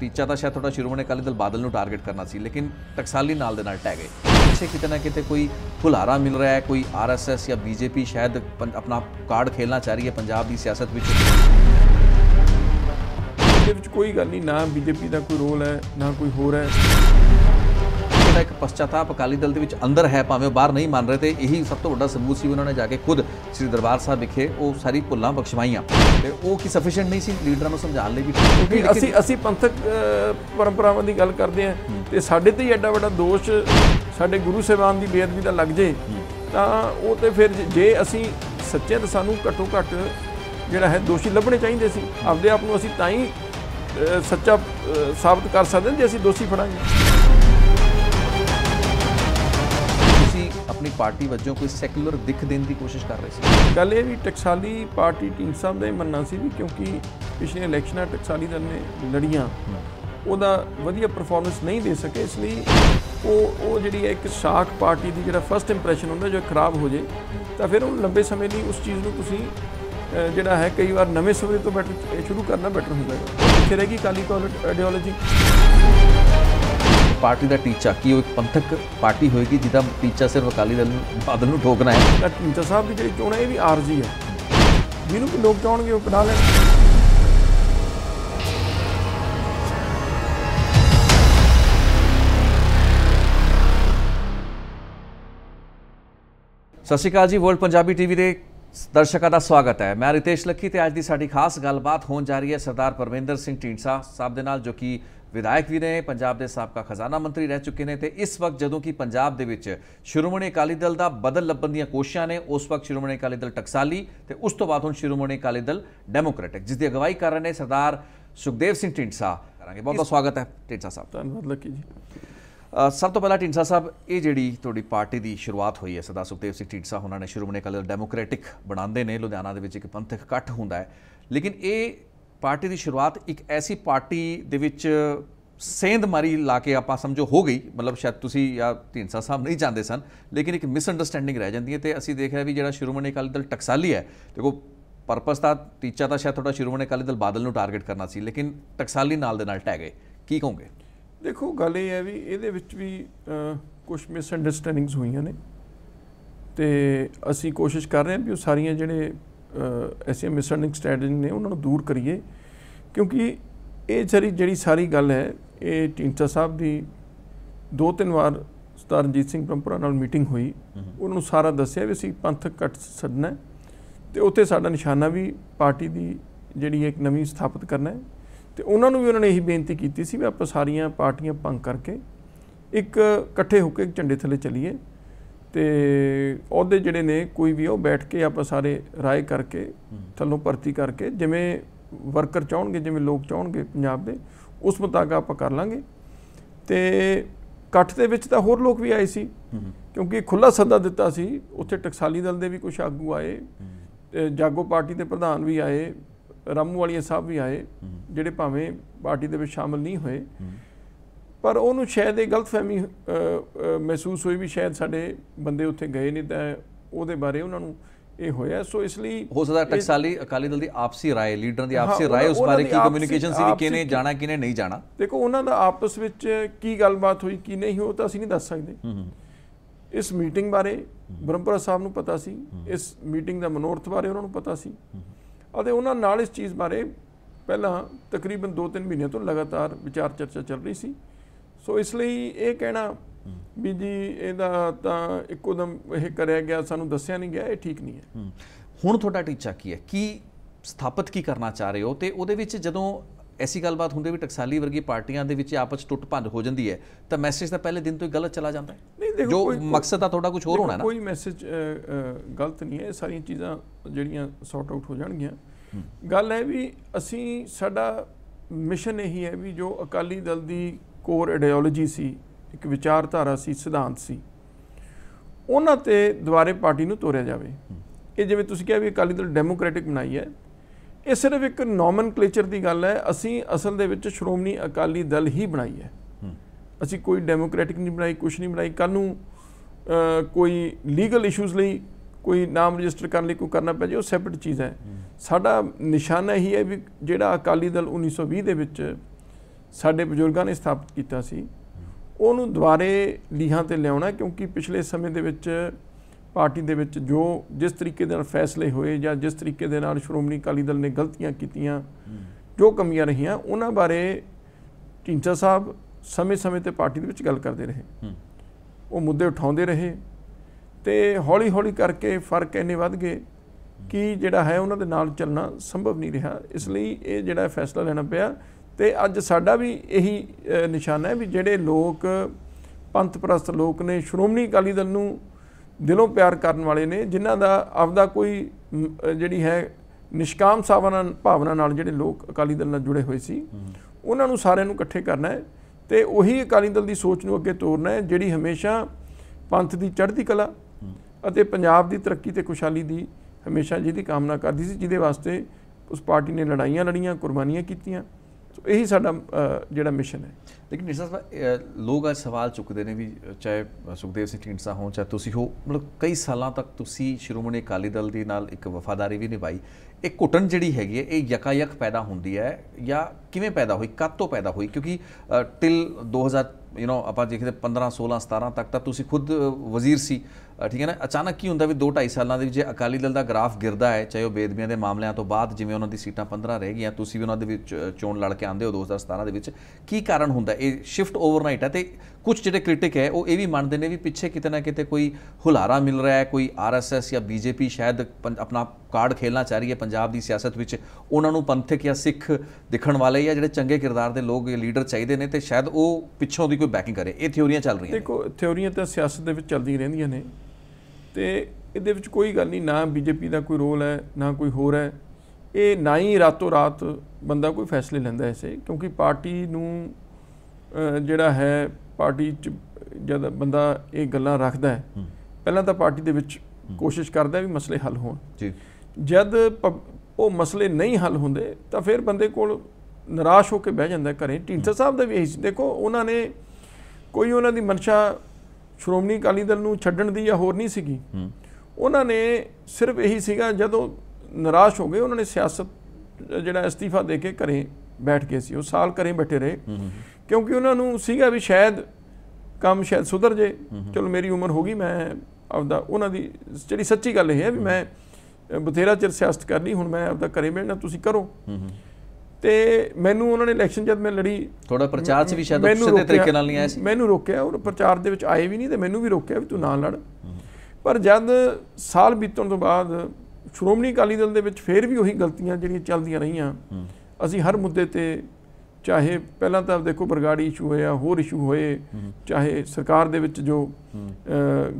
ਟੀਚਾ ਤਾਂ ਸ਼ਾਇਦ ਥੋੜਾ ਸ਼੍ਰੋਮਣੀ ਅਕਾਲੀ ਦਲ ਬਾਦਲ ਨੂੰ ਟਾਰਗੇਟ ਕਰਨਾ ਸੀ ਲੇਕਿਨ ਟਕਸਾਲੀ ਨਾਲ ਦੇ ਨਾਲ ਟਹਿ ਗਏ ਪਿੱਛੇ ਕਿਤੇ ਨਾ ਕਿਤੇ ਕੋਈ ਭੁਲਾਰਾ ਮਿਲ ਰਿਹਾ ਹੈ ਕੋਈ ਆਰਐਸਐਸ ਜਾਂ ਬੀਜੇਪੀ ਸ਼ਾਇਦ ਆਪਣਾ ਕਾਰਡ ਖੇਲਣਾ ਚਾਹ ਰਹੀ ਹੈ ਪੰਜਾਬ ਦੀ ਸਿਆਸਤ ਵਿੱਚ ਇਹਦੇ ਵਿੱਚ ਕੋਈ ਗੱਲ ਨਹੀਂ ਨਾ ਬੀਜੇਪੀ ਦਾ ਕੋਈ ਰੋਲ ਹੈ ਨਾ ਕੋਈ ਹੋਰ ਹੈ ਦਾ ਇੱਕ ਪਛਤਾਪ ਅਕਾਲੀ ਦਲ ਦੇ ਵਿੱਚ ਅੰਦਰ ਹੈ ਭਾਵੇਂ ਬਾਹਰ ਨਹੀਂ ਮੰਨ ਰਹੇ ਤੇ ਇਹੀ ਸਭ ਤੋਂ ਵੱਡਾ ਸਬੂਤ ਸੀ ਉਹਨਾਂ ਨੇ ਜਾ ਕੇ ਖੁਦ ਸ੍ਰੀ ਦਰਬਾਰ ਸਾਹਿਬ ਵਿਖੇ ਉਹ ਸਾਰੀ ਭੁੱਲਾਂ ਬਖਸ਼ਵਾਈਆਂ ਤੇ ਉਹ ਕੀ ਸਫੀਸ਼ੀਐਂਟ ਨਹੀਂ ਸੀ ਲੀਡਰਾਂ ਨੂੰ ਸਮਝਾਉਣ ਲਈ ਵੀ ਕਿਉਂਕਿ ਅਸੀਂ ਅਸੀਂ ਪੰਥਕ ਪਰੰਪਰਾਵਾਂ ਦੀ ਗੱਲ ਕਰਦੇ ਆਂ ਤੇ ਸਾਡੇ ਤੇ ਹੀ ਐਡਾ ਵੱਡਾ ਦੋਸ਼ ਸਾਡੇ ਗੁਰੂ ਸਾਹਿਬਾਨ ਦੀ ਬੇਅਦਬੀ ਦਾ ਲੱਗ ਜੇ ਤਾਂ ਉਹ ਤੇ ਫਿਰ ਜੇ ਅਸੀਂ ਸੱਚੇ ਤਾਂ ਸਾਨੂੰ ਘੱਟੋ ਘੱਟ ਜਿਹੜਾ ਹੈ ਦੋਸ਼ੀ ਲੱਭਣੇ ਚਾਹੀਦੇ ਸੀ ਆਪਦੇ ਆਪ ਨੂੰ ਅਸੀਂ ਤਾਂ ਹੀ ਸੱਚਾ ਸਾਬਤ ਕਰ ਸਕਦੇ ਜੇ ਅਸੀਂ ਦੋਸ਼ੀ ਫੜਾਂਗੇ ਆਪਣੀ ਪਾਰਟੀ ਵੱਜੋਂ ਕੋਈ ਸੈਕੂਲਰ ਦਿੱਖ ਦੇਣ ਦੀ ਕੋਸ਼ਿਸ਼ ਕਰ ਰਹੇ ਸੀ ਗੱਲ ਇਹ ਵੀ ਟਕਸਾਲੀ ਪਾਰਟੀ ਟੀਮ ਸਾਹਿਬ ਦਾ ਹੀ ਮੰਨਣਾ ਸੀ ਵੀ ਕਿਉਂਕਿ ਪਿਛਲੇ ਇਲੈਕਸ਼ਨਾਂ ਟਕਸਾਲੀ ਦਲ ਨੇ ਲੜੀਆਂ ਉਹਦਾ ਵਧੀਆ ਪਰਫਾਰਮੈਂਸ ਨਹੀਂ ਦੇ ਸਕੇ ਇਸ ਲਈ ਉਹ ਉਹ ਜਿਹੜੀ ਇੱਕ ਸਾਖ ਪਾਰਟੀ ਦੀ ਜਿਹੜਾ ਫਰਸਟ ਇੰਪ੍ਰੈਸ਼ਨ ਹੁੰਦਾ ਜੋ ਖਰਾਬ ਹੋ ਜੇ ਤਾਂ ਫਿਰ ਉਹ ਲੰਬੇ ਸਮੇਂ ਲਈ ਉਸ ਚੀਜ਼ ਨੂੰ ਤੁਸੀਂ ਜਿਹੜਾ ਹੈ ਕਈ ਵਾਰ ਨਵੇਂ ਸਿਰੇ ਤੋਂ ਬੈਟਰ ਸ਼ੁਰੂ ਕਰਨਾ ਬੈਟਰ ਹੁੰਦਾ ਹੈ ਇੱਥੇ ਰਹੇਗੀ ਕਾਲੀ ਕੋਲਟ ਆਈਡੀਓਲੋਜੀ ਪਾਰਟੀ ਦਾ ਟੀਚਾ ਕੀ ਉਹ ਇੱਕ ਪੰਥਕ ਪਾਰਟੀ ਹੋਏਗੀ ਜਿਹਦਾ ਟੀਚਾ ਸਿਰਫ ਅਕਾਲੀ ਦਲ ਨੂੰ ਬਾਦਲ ਨੂੰ ਠੋਕਣਾ ਹੈ ਟੀਚਾ ਸਾਹਿਬ ਦੀ ਜਿਹੜੀ ਚੋਣ ਹੈ ਇਹ ਵੀ ਆਰਜ਼ੀ ਹੈ ਜਿਹਨੂੰ ਵੀ ਲੋਕ ਚਾਹਣਗੇ ਉਹ ਕਢਾ ਲੈਣ ਸਤਿ ਸ਼੍ਰੀ ਅਕਾਲ ਜੀ ਵਰਲਡ ਪੰਜਾਬੀ ਟੀਵੀ ਦੇ ਦਰਸ਼ਕਾਂ ਦਾ ਸਵਾਗਤ ਹੈ ਮੈਂ ਰਿਤੇਸ਼ ਲੱਖੀ ਤੇ ਅੱਜ ਦੀ ਸਾਡੀ ਖਾਸ ਗੱਲਬਾਤ ਹੋਣ ਜਾ ਰਹੀ ਹੈ ਸਰਦਾਰ ਪਰਮੇਂਦਰ ਸਿੰਘ ਢੀਂਡਸਾ ਸਾਹਿਬ ਦੇ ਨਾਲ ਜੋ ਕਿ ਵਿਧਾਇਕ ਵੀ ਰਹੇ ਪੰਜਾਬ ਦੇ ਸਾਬਕਾ ਖਜ਼ਾਨਾ ਮੰਤਰੀ ਰਹਿ ਚੁੱਕੇ ਨੇ ਤੇ ਇਸ ਵਕਤ ਜਦੋਂ ਕਿ ਪੰਜਾਬ ਦੇ ਵਿੱਚ ਸ਼੍ਰੋਮਣੀ ਅਕਾਲੀ ਦਲ ਦਾ ਬਦਲ ਲੱਭਣ ਦੀਆਂ ਕੋਸ਼ਿਸ਼ਾਂ ਨੇ ਉਸ ਵਕਤ ਸ਼੍ਰੋਮਣੀ ਅਕਾਲੀ ਦਲ ਟਕਸਾਲੀ ਤੇ ਉਸ ਤੋਂ ਬਾਅਦ ਹੁਣ ਸ਼੍ਰੋਮਣੀ ਅਕਾਲੀ ਦਲ ਡੈਮੋਕ੍ਰੈਟਿਕ ਜਿਸ ਦੀ ਅਗਵਾਈ ਕਰ ਰਹੇ ਨੇ ਸਰਦਾਰ ਸੁਖਦੇਵ ਸਿੰਘ ਢਿੰਡਸਾ ਕਰਾਂਗੇ ਬਹੁਤ ਬਹੁਤ ਸਵਾਗਤ ਹੈ ਢਿੰਡਸਾ ਸਾਹਿਬ ਧੰਨਵਾਦ ਲੱਕੀ ਜੀ ਸਭ ਤੋਂ ਪਹਿਲਾਂ ਢਿੰਡਸਾ ਸਾਹਿਬ ਇਹ ਜਿਹੜੀ ਤੁਹਾਡੀ ਪਾਰਟੀ ਦੀ ਸ਼ੁਰੂਆਤ ਹੋਈ ਹੈ ਸਦਾ ਸੁਖਦੇਵ ਸਿੰਘ ਢਿੰਡਸਾ ਉਹਨਾਂ ਨੇ ਸ਼੍ਰੋਮਣੀ ਅਕਾਲੀ ਦਲ ਡੈਮੋਕ੍ਰੈਟਿਕ ਬਣਾਉਂਦੇ ਨੇ ਲੁਧਿਆਣਾ ਦੇ ਵਿੱਚ ਇੱਕ ਪੰਥਕ ਇਕੱਠ ਹੁੰਦਾ ਹੈ ਲੇਕਿਨ ਇਹ ਪਾਰਟੀ ਦੀ ਸ਼ੁਰੂਆਤ ਇੱਕ ਐਸੀ ਪਾਰਟੀ ਦੇ ਵਿੱਚ ਸੇਂਧ ਮਾਰੀ ਲਾ ਕੇ ਆਪਾਂ ਸਮਝੋ ਹੋ ਗਈ ਮਤਲਬ ਸ਼ਾਇਦ ਤੁਸੀਂ ਜਾਂ ਢੀਂਸਾ ਸਾਹਿਬ ਨਹੀਂ ਜਾਂਦੇ ਸਨ ਲੇਕਿਨ ਇੱਕ ਮਿਸ ਅੰਡਰਸਟੈਂਡਿੰਗ ਰਹਿ ਜਾਂਦੀ ਹੈ ਤੇ ਅਸੀਂ ਦੇਖ ਰਹੇ ਵੀ ਜਿਹੜਾ ਸ਼੍ਰੋਮਣੀ ਅਕਾਲੀ ਦਲ ਟਕਸਾਲੀ ਹੈ ਦੇਖੋ ਪਰਪਸ ਤਾਂ ਟੀਚਾ ਤਾਂ ਸ਼ਾਇਦ ਥੋੜਾ ਸ਼੍ਰੋਮਣੀ ਅਕਾਲੀ ਦਲ ਬਾਦਲ ਨੂੰ ਟਾਰਗੇਟ ਕਰਨਾ ਸੀ ਲੇਕਿਨ ਟਕਸਾਲੀ ਨਾਲ ਦੇ ਨਾਲ ਟਹਿ ਗਏ ਕੀ ਕਹੋਗੇ ਦੇਖੋ ਗੱਲ ਇਹ ਹੈ ਵੀ ਇਹਦੇ ਵਿੱਚ ਵੀ ਕੁਝ ਮਿਸ ਅੰਡਰਸਟੈਂਡਿੰਗਸ ਹੋਈਆਂ ਨੇ ਤੇ ਅਸੀਂ ਕੋਸ਼ਿਸ਼ ਕਰ ਰਹੇ ਹਾਂ ਵੀ ਉਹ ਸਾਰੀਆਂ ਜਿਹੜੇ ਐਸੀਆਂ ਮਿਸਅੰਡਰਸਟੈਂਡਿੰਗ ਨੇ ਉਹਨਾਂ ਨੂੰ ਦੂਰ ਕਰੀਏ ਕਿਉਂਕਿ ਇਹ ਜਿਹੜੀ ਜਿਹੜੀ ਸਾਰੀ ਗੱਲ ਹੈ ਇਹ ਟਿੰਚਾ ਸਾਹਿਬ ਦੀ ਦੋ ਤਿੰਨ ਵਾਰ ਸਤਾਰਜੀਤ ਸਿੰਘ ਪਰੰਪਰਾ ਨਾਲ ਮੀਟਿੰਗ ਹੋਈ ਉਹਨਾਂ ਨੂੰ ਸਾਰਾ ਦੱਸਿਆ ਵੀ ਅਸੀਂ ਪੰਥ ਕੱਟ ਛੱਡਣਾ ਤੇ ਉੱਥੇ ਸਾਡਾ ਨਿਸ਼ਾਨਾ ਵੀ ਪਾਰਟੀ ਦੀ ਜਿਹੜੀ ਇੱਕ ਨਵੀਂ ਸਥਾਪਿਤ ਕਰਨਾ ਹੈ ਤੇ ਉਹਨਾਂ ਨੂੰ ਵੀ ਉਹਨਾਂ ਨੇ ਇਹੀ ਬੇਨਤੀ ਕੀਤੀ ਸੀ ਵੀ ਆਪਾਂ ਸਾਰੀਆਂ ਪਾਰਟੀਆਂ ਭੰਗ ਕਰਕੇ ਇੱਕ ਇਕੱਠੇ ਹੋ ਕੇ ਝੰਡੇ ਥੱਲੇ ਚੱਲੀਏ ਤੇ ਉਹਦੇ ਜਿਹੜੇ ਨੇ ਕੋਈ ਵੀ ਉਹ ਬੈਠ ਕੇ ਆਪਾਂ ਸਾਰੇ رائے ਕਰਕੇ ਥੱਲੋਂ ਭਰਤੀ ਕਰਕੇ ਜਿਵੇਂ ਵਰਕਰ ਚਾਹਣਗੇ ਜਿਵੇਂ ਲੋਕ ਚਾਹਣਗੇ ਪੰਜਾਬ ਦੇ ਉਸ ਮੁਤਾਬਕ ਆਪਾਂ ਕਰ ਲਾਂਗੇ ਤੇ ਇਕੱਠ ਦੇ ਵਿੱਚ ਤਾਂ ਹੋਰ ਲੋਕ ਵੀ ਆਏ ਸੀ ਕਿਉਂਕਿ ਖੁੱਲਾ ਸੱਦਾ ਦਿੱਤਾ ਸੀ ਉੱਥੇ ਟਕਸਾਲੀ ਦਲ ਦੇ ਵੀ ਕੁਝ ਆਗੂ ਆਏ ਜਾਗੋ ਪਾਰਟੀ ਦੇ ਪ੍ਰਧਾਨ ਵੀ ਆਏ ਰਾਮੂ ਵਾਲੀਆ ਸਾਹਿਬ ਵੀ ਆਏ ਜਿਹੜੇ ਭਾਵੇਂ ਪਾਰਟੀ ਦੇ ਵਿੱਚ ਸ਼ਾਮਲ ਨਹੀਂ ਹੋਏ ਪਰ ਉਹਨੂੰ ਸ਼ਾਇਦ ਇਹ ਗਲਤਫਹਿਮੀ ਮਹਿਸੂਸ ਹੋਈ ਵੀ ਸ਼ਾਇਦ ਸਾਡੇ ਬੰਦੇ ਉੱਥੇ ਗਏ ਨਹੀਂ ਤਾਂ ਉਹਦੇ ਬਾਰੇ ਉਹਨਾਂ ਨੂੰ ਇਹ ਹੋਇਆ ਸੋ ਇਸ ਲਈ ਹੋ ਸਕਦਾ ਟਕਸਾਲੀ ਅਕਾਲੀ ਦਲ ਦੀ ਆਪਸੀ رائے ਲੀਡਰਾਂ ਦੀ ਆਪਸੀ رائے ਉਸ ਬਾਰੇ ਕੀ ਕਮਿਊਨੀਕੇਸ਼ਨ ਸੀ ਵੀ ਕਿਨੇ ਜਾਣਾ ਕਿਨੇ ਨਹੀਂ ਜਾਣਾ ਦੇਖੋ ਉਹਨਾਂ ਦਾ ਆਪਸ ਵਿੱਚ ਕੀ ਗੱਲਬਾਤ ਹੋਈ ਕੀ ਨਹੀਂ ਹੋ ਤਾਂ ਅਸੀਂ ਨਹੀਂ ਦੱਸ ਸਕਦੇ ਇਸ ਮੀਟਿੰਗ ਬਾਰੇ ਬ੍ਰਹਮਪੁਰਾ ਸਾਹਿਬ ਨੂੰ ਪਤਾ ਸੀ ਇਸ ਮੀਟਿੰਗ ਦਾ ਮਨੋਰਥ ਬਾਰੇ ਉਹਨਾਂ ਨੂੰ ਪਤਾ ਸੀ ਅਤੇ ਉਹਨਾਂ ਨਾਲ ਇਸ ਚੀਜ਼ ਬਾਰੇ ਪਹਿਲਾਂ ਤਕਰੀਬਨ 2-3 ਮਹੀਨਿਆਂ ਤੋਂ ਲਗਾਤਾਰ ਵਿਚਾਰ ਚਰਚਾ ਚੱਲ ਰਹੀ ਸੀ ਸੋ ਇਸ ਲਈ ਇਹ ਕਹਿਣਾ ਵੀ ਜੀ ਇਹਦਾ ਤਾਂ ਇੱਕੋਦਮ ਇਹ ਕਰਿਆ ਗਿਆ ਸਾਨੂੰ ਦੱਸਿਆ ਨਹੀਂ ਗਿਆ ਇਹ ਠੀਕ ਨਹੀਂ ਹੈ ਹੁਣ ਤੁਹਾਡਾ ਟੀਚਾ ਕੀ ਹੈ ਕੀ ਸਥਾਪਿਤ ਕੀ ਕਰਨਾ ਚਾਹ ਰਹੇ ਹੋ ਤੇ ਉਹਦੇ ਵਿੱਚ ਜਦੋਂ ਐਸੀ ਗੱਲਬਾਤ ਹੁੰਦੀ ਵੀ ਟਕਸਾਲੀ ਵਰਗੀ ਪਾਰਟੀਆਂ ਦੇ ਵਿੱਚ ਆਪਸ ਟੁੱਟ ਭੰਜ ਹੋ ਜਾਂਦੀ ਹੈ ਤਾਂ ਮੈਸੇਜ ਤਾਂ ਪਹਿਲੇ ਦਿਨ ਤੋਂ ਹੀ ਗਲਤ ਚਲਾ ਜਾਂਦਾ ਹੈ ਜੋ ਮਕਸਦ ਆ ਤੁਹਾਡਾ ਕੁਝ ਹੋਰ ਹੋਣਾ ਨਾ ਕੋਈ ਮੈਸੇਜ ਗਲਤ ਨਹੀਂ ਹੈ ਇਹ ਸਾਰੀਆਂ ਚੀਜ਼ਾਂ ਜਿਹੜੀਆਂ ਸੌਟ ਆਊਟ ਹੋ ਜਾਣਗੀਆਂ ਗੱਲ ਹੈ ਵੀ ਅਸੀਂ ਸਾਡਾ ਮਿਸ਼ਨ ਇਹੀ ਹੈ ਵੀ ਜੋ ਅਕਾਲੀ ਦਲ ਦੀ ਕੋਰ ਆਈਡੀਓਲੋਜੀ ਸੀ ਇੱਕ ਵਿਚਾਰਧਾਰਾ ਸੀ ਸਿਧਾਂਤ ਸੀ ਉਹਨਾਂ ਤੇ ਦੁਆਰੇ ਪਾਰਟੀ ਨੂੰ ਤੋਰਿਆ ਜਾਵੇ ਇਹ ਜਿਵੇਂ ਤੁਸੀਂ ਕਿਹਾ ਵੀ ਅਕਾਲੀ ਦਲ ਡੈਮੋਕ੍ਰੈਟਿਕ ਬਣਾਈ ਹੈ ਇਹ ਸਿਰਫ ਇੱਕ ਨੋਮਨਕਲੇਚਰ ਦੀ ਗੱਲ ਹੈ ਅਸੀਂ ਅਸਲ ਦੇ ਵਿੱਚ ਸ਼੍ਰੋਮਣੀ ਅਕਾਲੀ ਦਲ ਹੀ ਬਣਾਈ ਹੈ ਅਸੀਂ ਕੋਈ ਡੈਮੋਕ੍ਰੈਟਿਕ ਨਹੀਂ ਬਣਾਈ ਕੁਝ ਨਹੀਂ ਬਣਾਈ ਕੱਲ ਨੂੰ ਕੋਈ ਲੀਗਲ ਇਸ਼ੂਜ਼ ਲਈ ਕੋਈ ਨਾਮ ਰਜਿਸਟਰ ਕਰਨ ਲਈ ਕੋਈ ਕਰਨਾ ਪੈ ਜੇ ਉਹ ਸੈਪਰੇਟ ਚੀਜ਼ ਹੈ ਸਾਡਾ ਨਿਸ਼ਾਨਾ ਹੀ ਹੈ ਵੀ ਜਿਹੜਾ ਅਕਾਲੀ ਦਲ 1920 ਦੇ ਵਿੱਚ ਸਾਡੇ ਬਜ਼ੁਰਗਾਂ ਨੇ ਸਥਾਪਿਤ ਕੀਤਾ ਸੀ ਉਹਨੂੰ ਦੁਬਾਰੇ ਲੀਹਾਂ ਤੇ ਲਿਆਉਣਾ ਕਿਉਂਕਿ ਪਿਛਲੇ ਸਮੇਂ ਦੇ ਵਿੱਚ ਪਾਰਟੀ ਦੇ ਵਿੱਚ ਜੋ ਜਿਸ ਤਰੀਕੇ ਦੇ ਨਾਲ ਫੈਸਲੇ ਹੋਏ ਜਾਂ ਜਿਸ ਤਰੀਕੇ ਦੇ ਨਾਲ ਸ਼੍ਰੋਮਣੀ ਅਕਾਲੀ ਦਲ ਨੇ ਗਲਤੀਆਂ ਕੀਤੀਆਂ ਜੋ ਕਮੀਆਂ ਰਹੀਆਂ ਉਹਨਾਂ ਬਾਰੇ ਢੀਂਚਾ ਸਾਹਿਬ ਸਮੇਂ-ਸਮੇਂ ਤੇ ਪਾਰਟੀ ਦੇ ਵਿੱਚ ਗੱਲ ਕਰਦੇ ਰਹੇ ਉਹ ਮੁੱਦੇ ਉਠਾਉਂਦੇ ਰਹੇ ਤੇ ਹੌਲੀ-ਹੌਲੀ ਕਰਕੇ ਫਰਕ ਇੰਨੇ ਵੱਧ ਗਏ ਕਿ ਜਿਹੜਾ ਹੈ ਉਹਨਾਂ ਦੇ ਨਾਲ ਚੱਲਣਾ ਸੰਭਵ ਨਹੀਂ ਰਿਹਾ ਇਸ ਲਈ ਇਹ ਜਿਹੜਾ ਫੈਸਲਾ ਲੈਣਾ ਪਿਆ ਤੇ ਅੱਜ ਸਾਡਾ ਵੀ ਇਹੀ ਨਿਸ਼ਾਨਾ ਹੈ ਵੀ ਜਿਹੜੇ ਲੋਕ ਪੰਥ ਪ੍ਰਸਤ ਲੋਕ ਨੇ ਸ਼੍ਰੋਮਣੀ ਅਕਾਲੀ ਦਲ ਨੂੰ ਦਿਲੋਂ ਪਿਆਰ ਕਰਨ ਵਾਲੇ ਨੇ ਜਿਨ੍ਹਾਂ ਦਾ ਆਪਦਾ ਕੋਈ ਜਿਹੜੀ ਹੈ ਨਿਸ਼ਕਾਮ ਸਾਵਨਾ ਭਾਵਨਾ ਨਾਲ ਜਿਹੜੇ ਲੋਕ ਅਕਾਲੀ ਦਲ ਨਾਲ ਜੁੜੇ ਹੋਏ ਸੀ ਉਹਨਾਂ ਨੂੰ ਸਾਰਿਆਂ ਨੂੰ ਇਕੱਠੇ ਕਰਨਾ ਹੈ ਤੇ ਉਹੀ ਅਕਾਲੀ ਦਲ ਦੀ ਸੋਚ ਨੂੰ ਅੱਗੇ ਤੋਰਨਾ ਹੈ ਜਿਹੜੀ ਹਮੇਸ਼ਾ ਪੰਥ ਦੀ ਚੜ੍ਹਦੀ ਕਲਾ ਅਤੇ ਪੰਜਾਬ ਦੀ ਤਰੱਕੀ ਤੇ ਖੁਸ਼ਹਾਲੀ ਦੀ ਹਮੇਸ਼ਾ ਜਿਹਦੀ ਕਾਮਨਾ ਕਰਦੀ ਸੀ ਜਿਹਦੇ ਵਾਸਤੇ ਉਸ ਪਾਰਟੀ ਨੇ ਲੜਾਈਆਂ ਲੜੀਆਂ ਕੁਰਬਾਨੀਆਂ ਕੀਤੀਆਂ ਸੋ ਇਹੀ ਸਾਡਾ ਜਿਹੜਾ ਮਿਸ਼ਨ ਹੈ ਲੇਕਿਨ ਨਿਸ਼ਾ ਸਾਹਿਬ ਲੋਕ ਅੱਜ ਸਵਾਲ ਚੁੱਕਦੇ ਨੇ ਵੀ ਚਾਹੇ ਸੁਖਦੇਵ ਸਿੰਘ ਢੀਂਡਸਾ ਹੋ ਚਾਹੇ ਤੁਸੀਂ ਹੋ ਮਤਲਬ ਕਈ ਸਾਲਾਂ ਤੱਕ ਤੁਸੀਂ ਸ਼੍ਰੋਮਣੀ ਅਕਾਲੀ ਦਲ ਦੇ ਨਾਲ ਇੱਕ ਵਫਾਦਾਰੀ ਵੀ ਨਿਭਾਈ ਇਹ ਘੁਟਣ ਜਿਹੜੀ ਹੈਗੀ ਹੈ ਇਹ ਯਕਾਇਕ ਪੈਦਾ ਹੁੰਦੀ ਹੈ ਜਾਂ ਕਿਵੇਂ ਪੈਦਾ ਹੋਈ ਕਦ ਤੋਂ ਪੈਦਾ ਹੋਈ ਕਿਉਂਕਿ ਟਿਲ 2000 ਯੂ نو ਆਪਾਂ ਦੇਖਦੇ 15 16 17 ਤੱਕ ਤਾਂ ਤੁਸੀਂ ਖੁਦ ਵਜ਼ੀਰ ਸੀ ਠੀਕ ਹੈ ਨਾ ਅਚਾਨਕ ਕੀ ਹੁੰਦਾ ਵੀ 2-2.5 ਸਾਲਾਂ ਦੇ ਵਿੱਚ ਜੇ ਅਕਾਲੀ ਦਲ ਦਾ ਗ੍ਰਾਫ ਗਿਰਦਾ ਹੈ ਚਾਹੇ ਉਹ ਬੇਦਬੀਆਂ ਦੇ ਮਾਮਲਿਆਂ ਤੋਂ ਬਾਅਦ ਜਿਵੇਂ ਉਹਨਾਂ ਦੀ ਸੀਟਾਂ 15 ਰਹਿ ਗਈਆਂ ਤੁਸੀਂ ਵੀ ਉਹਨਾਂ ਦੇ ਵਿੱਚ ਚੋਣ ਲੜ ਕੇ ਆਂਦੇ ਹੋ 2017 ਦੇ ਵਿੱਚ ਕੀ ਕਾਰਨ ਹੁੰਦਾ ਇਹ ਸ਼ਿਫਟ ਓਵਰਨਾਈਟ ਹੈ ਤੇ ਕੁਝ ਜਿਹੜੇ ਕ੍ਰਿਟਿਕ ਹੈ ਉਹ ਇਹ ਵੀ ਮੰਨਦੇ ਨੇ ਵੀ ਪਿੱਛੇ ਕਿਤੇ ਨਾ ਕਿਤੇ ਕੋਈ ਹੁਲਾਰਾ ਮਿਲ ਰਿਹਾ ਹੈ ਕੋਈ ਆਰਐਸਐਸ ਜਾਂ ਬੀਜੇਪੀ ਸ਼ਾਇਦ ਆਪਣਾ ਕਾਰਡ ਖੇਲਣਾ ਚਾਹ ਰਹੀ ਹੈ ਪੰਜਾਬ ਦੀ ਸਿਆਸਤ ਵਿੱਚ ਉਹਨਾਂ ਨੂੰ ਪੰਥਕ ਜਾਂ ਸਿੱਖ ਦਿਖਣ ਵਾਲੇ ਜਾਂ ਜਿਹੜੇ ਚੰਗੇ ਕਿਰਦਾਰ ਦੇ ਲੋਕ ਲੀਡਰ ਚਾਹੀਦੇ ਨੇ ਤੇ ਸ਼ਾਇਦ ਉਹ ਪਿੱਛੋਂ ਦੀ ਕੋਈ ਬੈਕਿੰਗ ਕਰੇ ਇਹ ਥਿਉਰੀਆਂ ਚੱਲ ਰਹੀਆਂ ਦੇਖੋ ਥਿਉਰੀਆਂ ਤਾਂ ਸਿਆਸਤ ਦੇ ਵਿੱਚ ਚੱਲਦੀਆਂ ਰਹਿੰਦੀਆਂ ਨੇ ਤੇ ਇਹਦੇ ਵਿੱਚ ਕੋਈ ਗੱਲ ਨਹੀਂ ਨਾ ਬੀਜੇਪੀ ਦਾ ਕੋਈ ਰੋਲ ਹੈ ਨਾ ਕੋਈ ਹੋਰ ਹੈ ਇਹ ਨਾ ਹੀ ਰਾਤੋਂ ਰਾਤ ਬੰਦਾ ਕੋਈ ਫੈਸਲੇ ਲੈਂਦਾ ਐਸੇ ਕਿਉਂਕਿ ਪਾਰਟੀ ਨੂੰ ਜਿਹੜਾ ਹੈ ਪਾਰਟੀ ਚ ਜਦ ਬੰਦਾ ਇਹ ਗੱਲਾਂ ਰੱਖਦਾ ਹੈ ਪਹਿਲਾਂ ਤਾਂ ਪਾਰਟੀ ਦੇ ਵਿੱਚ ਕੋਸ਼ਿਸ਼ ਕਰਦਾ ਵੀ ਮਸਲੇ ਹੱਲ ਹੋਣ ਜੀ ਜਦ ਉਹ ਮਸਲੇ ਨਹੀਂ ਹੱਲ ਹੁੰਦੇ ਤਾਂ ਫਿਰ ਬੰਦੇ ਕੋਲ ਨਿਰਾਸ਼ ਹੋ ਕੇ ਬਹਿ ਜਾਂਦਾ ਘਰੇ ਢੀਂਡਸਾ ਸਾਹਿਬ ਦਾ ਵੀ ਇਹੀ ਦੇਖੋ ਉਹਨਾਂ ਨੇ ਕੋਈ ਉਹਨਾਂ ਦੀ ਮਨਸ਼ਾ ਸ਼੍ਰੋਮਣੀ ਅਕਾਲੀ ਦਲ ਨੂੰ ਛੱਡਣ ਦੀ ਜਾਂ ਹੋਰ ਨਹੀਂ ਸੀਗੀ ਉਹਨਾਂ ਨੇ ਸਿਰਫ ਇਹੀ ਸੀਗਾ ਜਦੋਂ ਨਿਰਾਸ਼ ਹੋ ਗਏ ਉਹਨਾਂ ਨੇ ਸਿਆਸਤ ਜਿਹੜਾ ਅਸਤੀਫਾ ਦੇ ਕੇ ਘਰੇ ਬੈਠ ਕੇ ਸੀ ਉਹ ਸਾਲ ਘਰੇ ਬੈਠੇ ਰਹੇ ਕਿਉਂਕਿ ਉਹਨਾਂ ਨੂੰ ਸੀਗਾ ਵੀ ਸ਼ਾਇਦ ਕੰਮ ਸ਼ਾਇਦ ਸੁਧਰ ਜੇ ਚਲੋ ਮੇਰੀ ਉਮਰ ਹੋ ਗਈ ਮੈਂ ਆਪਦਾ ਉਹਨਾਂ ਦੀ ਜਿਹੜੀ ਸੱਚੀ ਗੱਲ ਇਹ ਹੈ ਵੀ ਮੈਂ ਬਥੇਰਾ ਚਿਰ ਸਿਆਸਤ ਕਰਨੀ ਹੁਣ ਮੈਂ ਆਪਦਾ ਘਰੇ ਬੈਠਣਾ ਤੁਸੀਂ ਕਰੋ ਤੇ ਮੈਨੂੰ ਉਹਨਾਂ ਨੇ ਇਲੈਕਸ਼ਨ ਜਦ ਮੈਂ ਲੜੀ ਥੋੜਾ ਪ੍ਰਚਾਰ 'ਚ ਵੀ ਸ਼ਾਇਦ ਉਸੇ ਤਰੀਕੇ ਨਾਲ ਨਹੀਂ ਆਇਆ ਸੀ ਮੈਨੂੰ ਰੋਕਿਆ ਉਹ ਪ੍ਰਚਾਰ ਦੇ ਵਿੱਚ ਆਏ ਵੀ ਨਹੀਂ ਤੇ ਮੈਨੂੰ ਵੀ ਰੋਕਿਆ ਵੀ ਤੂੰ ਨਾ ਲੜ ਪਰ ਜਦ ਸਾਲ ਬੀਤਣ ਤੋਂ ਬਾਅਦ ਸ਼੍ਰੋਮਣੀ ਅਕਾਲੀ ਦਲ ਦੇ ਵਿੱਚ ਫੇਰ ਵੀ ਉਹੀ ਗਲਤੀਆਂ ਜਿਹੜੀਆਂ ਚੱਲਦੀਆਂ ਰਹੀਆਂ ਅਸੀਂ ਹਰ ਮੁੱਦੇ ਤੇ ਚਾਹੇ ਪਹਿਲਾਂ ਤਾਂ ਦੇਖੋ ਬਰਗਾੜੀ ਇਸ਼ੂ ਹੋਇਆ ਹੋਰ ਇਸ਼ੂ ਹੋਏ ਚਾਹੇ ਸਰਕਾਰ ਦੇ ਵਿੱਚ ਜੋ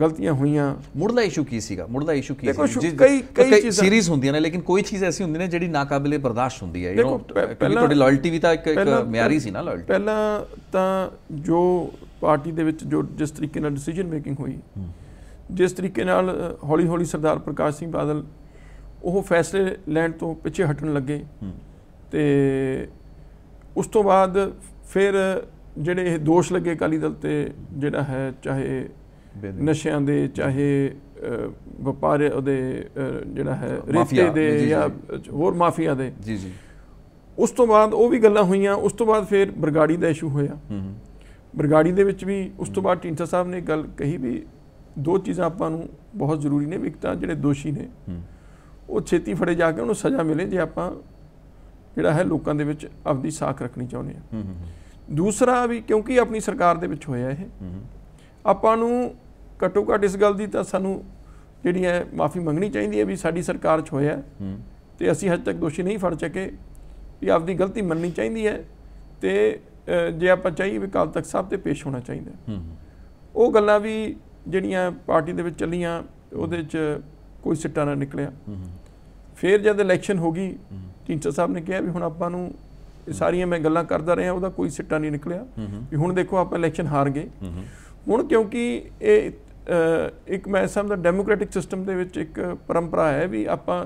ਗਲਤੀਆਂ ਹੋਈਆਂ ਮੁੜਲਾ ਇਸ਼ੂ ਕੀ ਸੀਗਾ ਮੁੜਲਾ ਇਸ਼ੂ ਕੀ ਸੀ ਕਈ ਕਈ ਸੀਰੀਜ਼ ਹੁੰਦੀਆਂ ਨੇ ਲੇਕਿਨ ਕੋਈ ਚੀਜ਼ ਐਸੀ ਹੁੰਦੀ ਨੇ ਜਿਹੜੀ ਨਾਕਾਬਲੇ ਬਰਦਾਸ਼ਤ ਹੁੰਦੀ ਹੈ ਯੂ نو ਪਹਿਲਾਂ ਤੁਹਾਡੀ ਲਾਇਲਟੀ ਵੀ ਤਾਂ ਇੱਕ ਇੱਕ ਮਿਆਰੀ ਸੀ ਨਾ ਲਾਇਲਟੀ ਪਹਿਲਾਂ ਤਾਂ ਜੋ ਪਾਰਟੀ ਦੇ ਵਿੱਚ ਜੋ ਜਿਸ ਤਰੀਕੇ ਨਾਲ ਡਿਸੀਜਨ ਮੇਕਿੰਗ ਹੋਈ ਜਿਸ ਤਰੀਕੇ ਨਾਲ ਹੌਲੀ ਹੌਲੀ ਸਰਦਾਰ ਪ੍ਰਕਾਸ਼ ਸਿੰਘ ਬਾਦਲ ਉਹ ਫੈਸਲੇ ਲੈਣ ਤੋਂ ਪਿੱਛੇ ਹਟਣ ਲੱਗੇ ਤੇ ਉਸ ਤੋਂ ਬਾਅਦ ਫਿਰ ਜਿਹੜੇ ਇਹ ਦੋਸ਼ ਲੱਗੇ ਕਾਲੀ ਦਲ ਤੇ ਜਿਹੜਾ ਹੈ ਚਾਹੇ ਨਸ਼ਿਆਂ ਦੇ ਚਾਹੇ ਵਪਾਰ ਉਹਦੇ ਜਿਹੜਾ ਹੈ ਰੇਫੀਆ ਦੇ ਜਾਂ ਹੋਰ ਮਾਫੀਆ ਦੇ ਜੀ ਜੀ ਉਸ ਤੋਂ ਬਾਅਦ ਉਹ ਵੀ ਗੱਲਾਂ ਹੋਈਆਂ ਉਸ ਤੋਂ ਬਾਅਦ ਫਿਰ ਬਰਗਾੜੀ ਦਾ ਇਸ਼ੂ ਹੋਇਆ ਬਰਗਾੜੀ ਦੇ ਵਿੱਚ ਵੀ ਉਸ ਤੋਂ ਬਾਅਦ ਟਿੰਟਾ ਸਾਹਿਬ ਨੇ ਗੱਲ ਕਹੀ ਵੀ ਦੋ ਚੀਜ਼ਾਂ ਆਪਾਂ ਨੂੰ ਬਹੁਤ ਜ਼ਰੂਰੀ ਨੇ ਵਿਕਤਾ ਜਿਹੜੇ ਦੋਸ਼ੀ ਨੇ ਉਹ ਛੇਤੀ ਫੜੇ ਜਾ ਕੇ ਉਹਨੂੰ ਸਜ਼ਾ ਮਿਲੇ ਜੇ ਆਪਾਂ ਜਿਹੜਾ ਹੈ ਲੋਕਾਂ ਦੇ ਵਿੱਚ ਆਪਦੀ ਸਾਖ ਰੱਖਣੀ ਚਾਹੁੰਦੇ ਆ ਦੂਸਰਾ ਵੀ ਕਿਉਂਕਿ ਆਪਣੀ ਸਰਕਾਰ ਦੇ ਵਿੱਚ ਹੋਇਆ ਇਹ ਆਪਾਂ ਨੂੰ ਘੱਟੋ ਘੱਟ ਇਸ ਗੱਲ ਦੀ ਤਾਂ ਸਾਨੂੰ ਜਿਹੜੀ ਹੈ ਮਾਫੀ ਮੰਗਣੀ ਚਾਹੀਦੀ ਹੈ ਵੀ ਸਾਡੀ ਸਰਕਾਰ 'ਚ ਹੋਇਆ ਤੇ ਅਸੀਂ ਹਜੇ ਤੱਕ ਦੋਸ਼ੀ ਨਹੀਂ ਫੜ ਚਕੇ ਵੀ ਆਪਦੀ ਗਲਤੀ ਮੰਨਣੀ ਚਾਹੀਦੀ ਹੈ ਤੇ ਜੇ ਆਪਾਂ ਚਾਹੀਏ ਵੀ ਕਾਲ ਤੱਕ ਸਾਹਿਬ ਤੇ ਪੇਸ਼ ਹੋਣਾ ਚਾਹੀਦਾ ਉਹ ਗੱਲਾਂ ਵੀ ਜਿਹੜੀਆਂ ਪਾਰਟੀ ਦੇ ਵਿੱਚ ਚੱਲੀਆਂ ਉਹਦੇ 'ਚ ਕੋਈ ਸਿੱਟਾ ਨਾ ਨਿਕਲਿਆ ਫਿਰ ਜਦ ਇਲੈਕਸ਼ਨ ਹੋ ਗਈ ਢੀਂਚਾ ਸਾਹਿਬ ਨੇ ਕਿਹਾ ਵੀ ਹੁਣ ਆਪਾਂ ਨੂੰ ਇਹ ਸਾਰੀਆਂ ਮੈਂ ਗੱਲਾਂ ਕਰਦਾ ਰਿਹਾ ਉਹਦਾ ਕੋਈ ਸਿੱਟਾ ਨਹੀਂ ਨਿਕਲਿਆ ਵੀ ਹੁਣ ਦੇਖੋ ਆਪਾਂ ਇਲੈਕਸ਼ਨ ਹਾਰ ਗਏ ਹੁਣ ਕਿਉਂਕਿ ਇਹ ਇੱਕ ਮੈਂ ਸਮਝਦਾ ਡੈਮੋਕ੍ਰੈਟਿਕ ਸਿਸਟਮ ਦੇ ਵਿੱਚ ਇੱਕ ਪਰੰਪਰਾ ਹੈ ਵੀ ਆਪਾਂ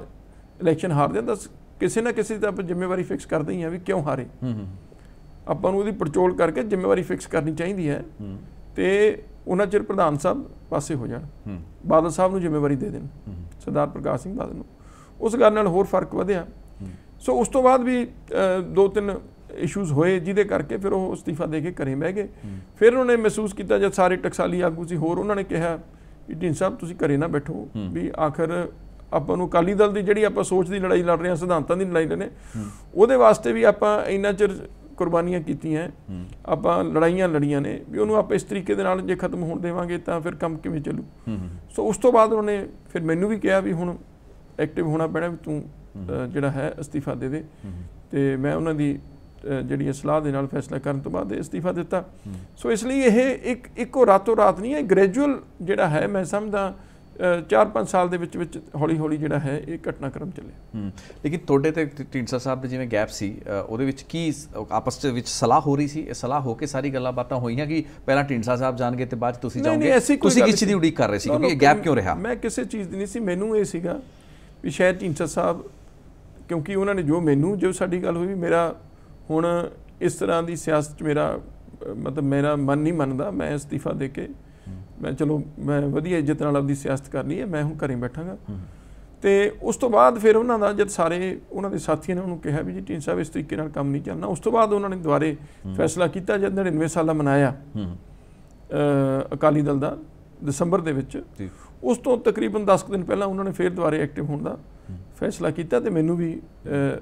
ਇਲੈਕਸ਼ਨ ਹਾਰਦੇ ਤਾਂ ਕਿਸੇ ਨਾ ਕਿਸੇ ਦੀ ਤਾਂ ਆਪਾਂ ਜ਼ਿੰਮੇਵਾਰੀ ਫਿਕਸ ਕਰਦੇ ਹੀ ਆ ਵੀ ਕਿਉਂ ਹਾਰੇ ਆਪਾਂ ਨੂੰ ਉਹਦੀ ਪਰਚੋਲ ਕਰਕੇ ਜ਼ਿੰਮੇਵਾਰੀ ਫਿਕਸ ਕਰਨੀ ਚਾਹੀਦੀ ਹੈ ਤੇ ਉਹਨਾਂ ਚਿਰ ਪ੍ਰਧਾਨ ਸਾਹਿਬ ਪਾਸੇ ਹੋ ਜਾਣ ਬਾਦਲ ਸਾਹਿਬ ਨੂੰ ਜ਼ਿੰਮੇਵਾਰੀ ਦੇ ਦੇਣ ਸਰਦਾਰ ਪ੍ਰਕਾਸ਼ ਸਿੰਘ ਬਾਦਲ ਨੂੰ ਉਸ ਗੱਲ ਨਾਲ ਹੋਰ ਫਰਕ ਵਧਿਆ ਸੋ ਉਸ ਤੋਂ ਬਾਅਦ ਵੀ ਦੋ ਤਿੰਨ ਇਸ਼ੂਜ਼ ਹੋਏ ਜਿਹਦੇ ਕਰਕੇ ਫਿਰ ਉਹ ਅਸਤੀਫਾ ਦੇ ਕੇ ਘਰੇ ਬਹਿ ਗਏ ਫਿਰ ਉਹਨੇ ਮਹਿਸੂਸ ਕੀਤਾ ਜਦ ਸਾਰੇ ਟਕਸਾਲੀ ਆਗੂ ਸੀ ਹੋਰ ਉਹਨਾਂ ਨੇ ਕਿਹਾ ਢੀਂਡ ਸਾਹਿਬ ਤੁਸੀਂ ਘਰੇ ਨਾ ਬੈਠੋ ਵੀ ਆਖਰ ਆਪਾਂ ਨੂੰ ਕਾਲੀ ਦਲ ਦੀ ਜਿਹੜੀ ਆਪਾਂ ਸੋਚ ਦੀ ਲੜਾਈ ਲੜ ਰਹੇ ਹਾਂ ਸਿਧਾਂਤਾਂ ਦੀ ਲੜਾਈ ਲੜਨੇ ਉਹਦੇ ਵਾਸਤੇ ਵੀ ਆਪਾਂ ਇੰਨਾ ਚਿਰ ਕੁਰਬਾਨੀਆਂ ਕੀਤੀਆਂ ਆਪਾਂ ਲੜਾਈਆਂ ਲੜੀਆਂ ਨੇ ਵੀ ਉਹਨੂੰ ਆਪਾਂ ਇਸ ਤਰੀਕੇ ਦੇ ਨਾਲ ਜੇ ਖਤਮ ਹੋਣ ਦੇਵਾਂਗੇ ਤਾਂ ਫਿਰ ਕੰਮ ਕਿਵੇਂ ਚੱਲੂ ਸੋ ਉਸ ਤੋਂ ਬਾਅਦ ਉਹਨੇ ਫਿਰ ਮੈਨੂੰ ਵੀ ਕਿਹਾ ਵੀ ਹੁਣ ਐਕਟਿਵ ਹੋਣਾ ਪੈਣਾ ਵੀ ਤੂੰ ਜਿਹੜਾ ਹੈ ਅਸਤੀਫਾ ਦੇ ਦੇ ਤੇ ਮੈਂ ਉਹਨਾਂ ਦੀ ਜਿਹੜੀ ਸਲਾਹ ਦੇ ਨਾਲ ਫੈਸਲਾ ਕਰਨ ਤੋਂ ਬਾਅਦ ਅਸਤੀਫਾ ਦਿੱਤਾ ਸੋ ਇਸ ਲਈ ਇਹ ਇੱਕ ਇੱਕੋ ਰਾਤੋਂ ਰਾਤ ਨਹੀਂ ਹੈ ਗ੍ਰੈਜੂਅਲ ਜਿਹੜਾ ਹੈ ਮੈਂ ਸਮਝਦਾ 4-5 ਸਾਲ ਦੇ ਵਿੱਚ ਵਿੱਚ ਹੌਲੀ-ਹੌਲੀ ਜਿਹੜਾ ਹੈ ਇਹ ਘਟਨਾਕ੍ਰਮ ਚੱਲੇ ਲੇਕਿਨ ਤੁਹਾਡੇ ਤੇ ਢੀਂਡਸਾ ਸਾਹਿਬ ਦੇ ਜਿਵੇਂ ਗੈਪ ਸੀ ਉਹਦੇ ਵਿੱਚ ਕੀ ਆਪਸ ਵਿੱਚ ਸਲਾਹ ਹੋ ਰਹੀ ਸੀ ਇਹ ਸਲਾਹ ਹੋ ਕੇ ਸਾਰੀ ਗੱਲਾਂ ਬਾਤਾਂ ਹੋਈਆਂ ਕਿ ਪਹਿਲਾਂ ਢੀਂਡਸਾ ਸਾਹਿਬ ਜਾਣਗੇ ਤੇ ਬਾਅਦ ਤੁਸੀਂ ਜਾਓਗੇ ਤੁਸੀਂ ਕਿਸ ਚੀਜ਼ ਦੀ ਉਡੀਕ ਕਰ ਰਹੇ ਸੀ ਕਿਉਂਕਿ ਇਹ ਗੈਪ ਕਿਉਂ ਰਿਹਾ ਮੈਂ ਕਿਸੇ ਚੀਜ਼ ਦੀ ਨਹੀਂ ਸੀ ਮੈਨੂੰ ਇਹ ਸੀਗਾ ਵੀ ਸ਼ਾਇਦ ਢੀਂਡਸਾ ਸਾਹਿਬ ਕਿਉਂਕਿ ਉਹਨਾਂ ਨੇ ਜੋ ਮੈਨੂੰ ਜੋ ਸਾਡੀ ਗੱਲ ਹੋਈ ਮੇਰਾ ਹੁਣ ਇਸ ਤਰ੍ਹਾਂ ਦੀ ਸਿਆਸਤ ਚ ਮੇਰਾ ਮਤਲਬ ਮੇਰਾ ਮਨ ਨਹੀਂ ਮੰਨਦਾ ਮੈਂ ਅਸਤੀਫਾ ਦੇ ਕੇ ਮੈਂ ਚਲੋ ਮੈਂ ਵਧੀਆ ਇੱਜ਼ਤ ਨਾਲ ਆਪਦੀ ਸਿਆਸਤ ਕਰਨੀ ਹੈ ਮੈਂ ਹੁਣ ਘਰੇ ਬੈਠਾਂਗਾ ਤੇ ਉਸ ਤੋਂ ਬਾਅਦ ਫਿਰ ਉਹਨਾਂ ਦਾ ਜਦ ਸਾਰੇ ਉਹਨਾਂ ਦੇ ਸਾਥੀਆਂ ਨੇ ਉਹਨੂੰ ਕਿਹਾ ਵੀ ਜੀ ਟੀਨ ਸਾਹਿਬ ਇਸ ਤਰੀਕੇ ਨਾਲ ਕੰਮ ਨਹੀਂ ਚੱਲਣਾ ਉਸ ਤੋਂ ਬਾਅਦ ਉਹਨਾਂ ਨੇ ਦੁਬਾਰੇ ਫੈਸਲਾ ਕੀਤਾ ਜਦ 99 ਸਾਲਾ ਮਨਾਇਆ ਅਕਾਲੀ ਦਲ ਦਾ ਦਸੰਬਰ ਦੇ ਵਿੱਚ ਉਸ ਤੋਂ ਤਕਰੀਬਨ 10 ਦਿਨ ਪਹਿਲਾਂ ਉਹਨਾਂ ਨੇ ਫਿਰ ਦੁਬਾਰੇ ਐਕਟਿਵ ਹੋਣ ਦਾ ਫੈਸਲਾ ਕੀਤਾ ਤੇ ਮੈਨੂੰ ਵੀ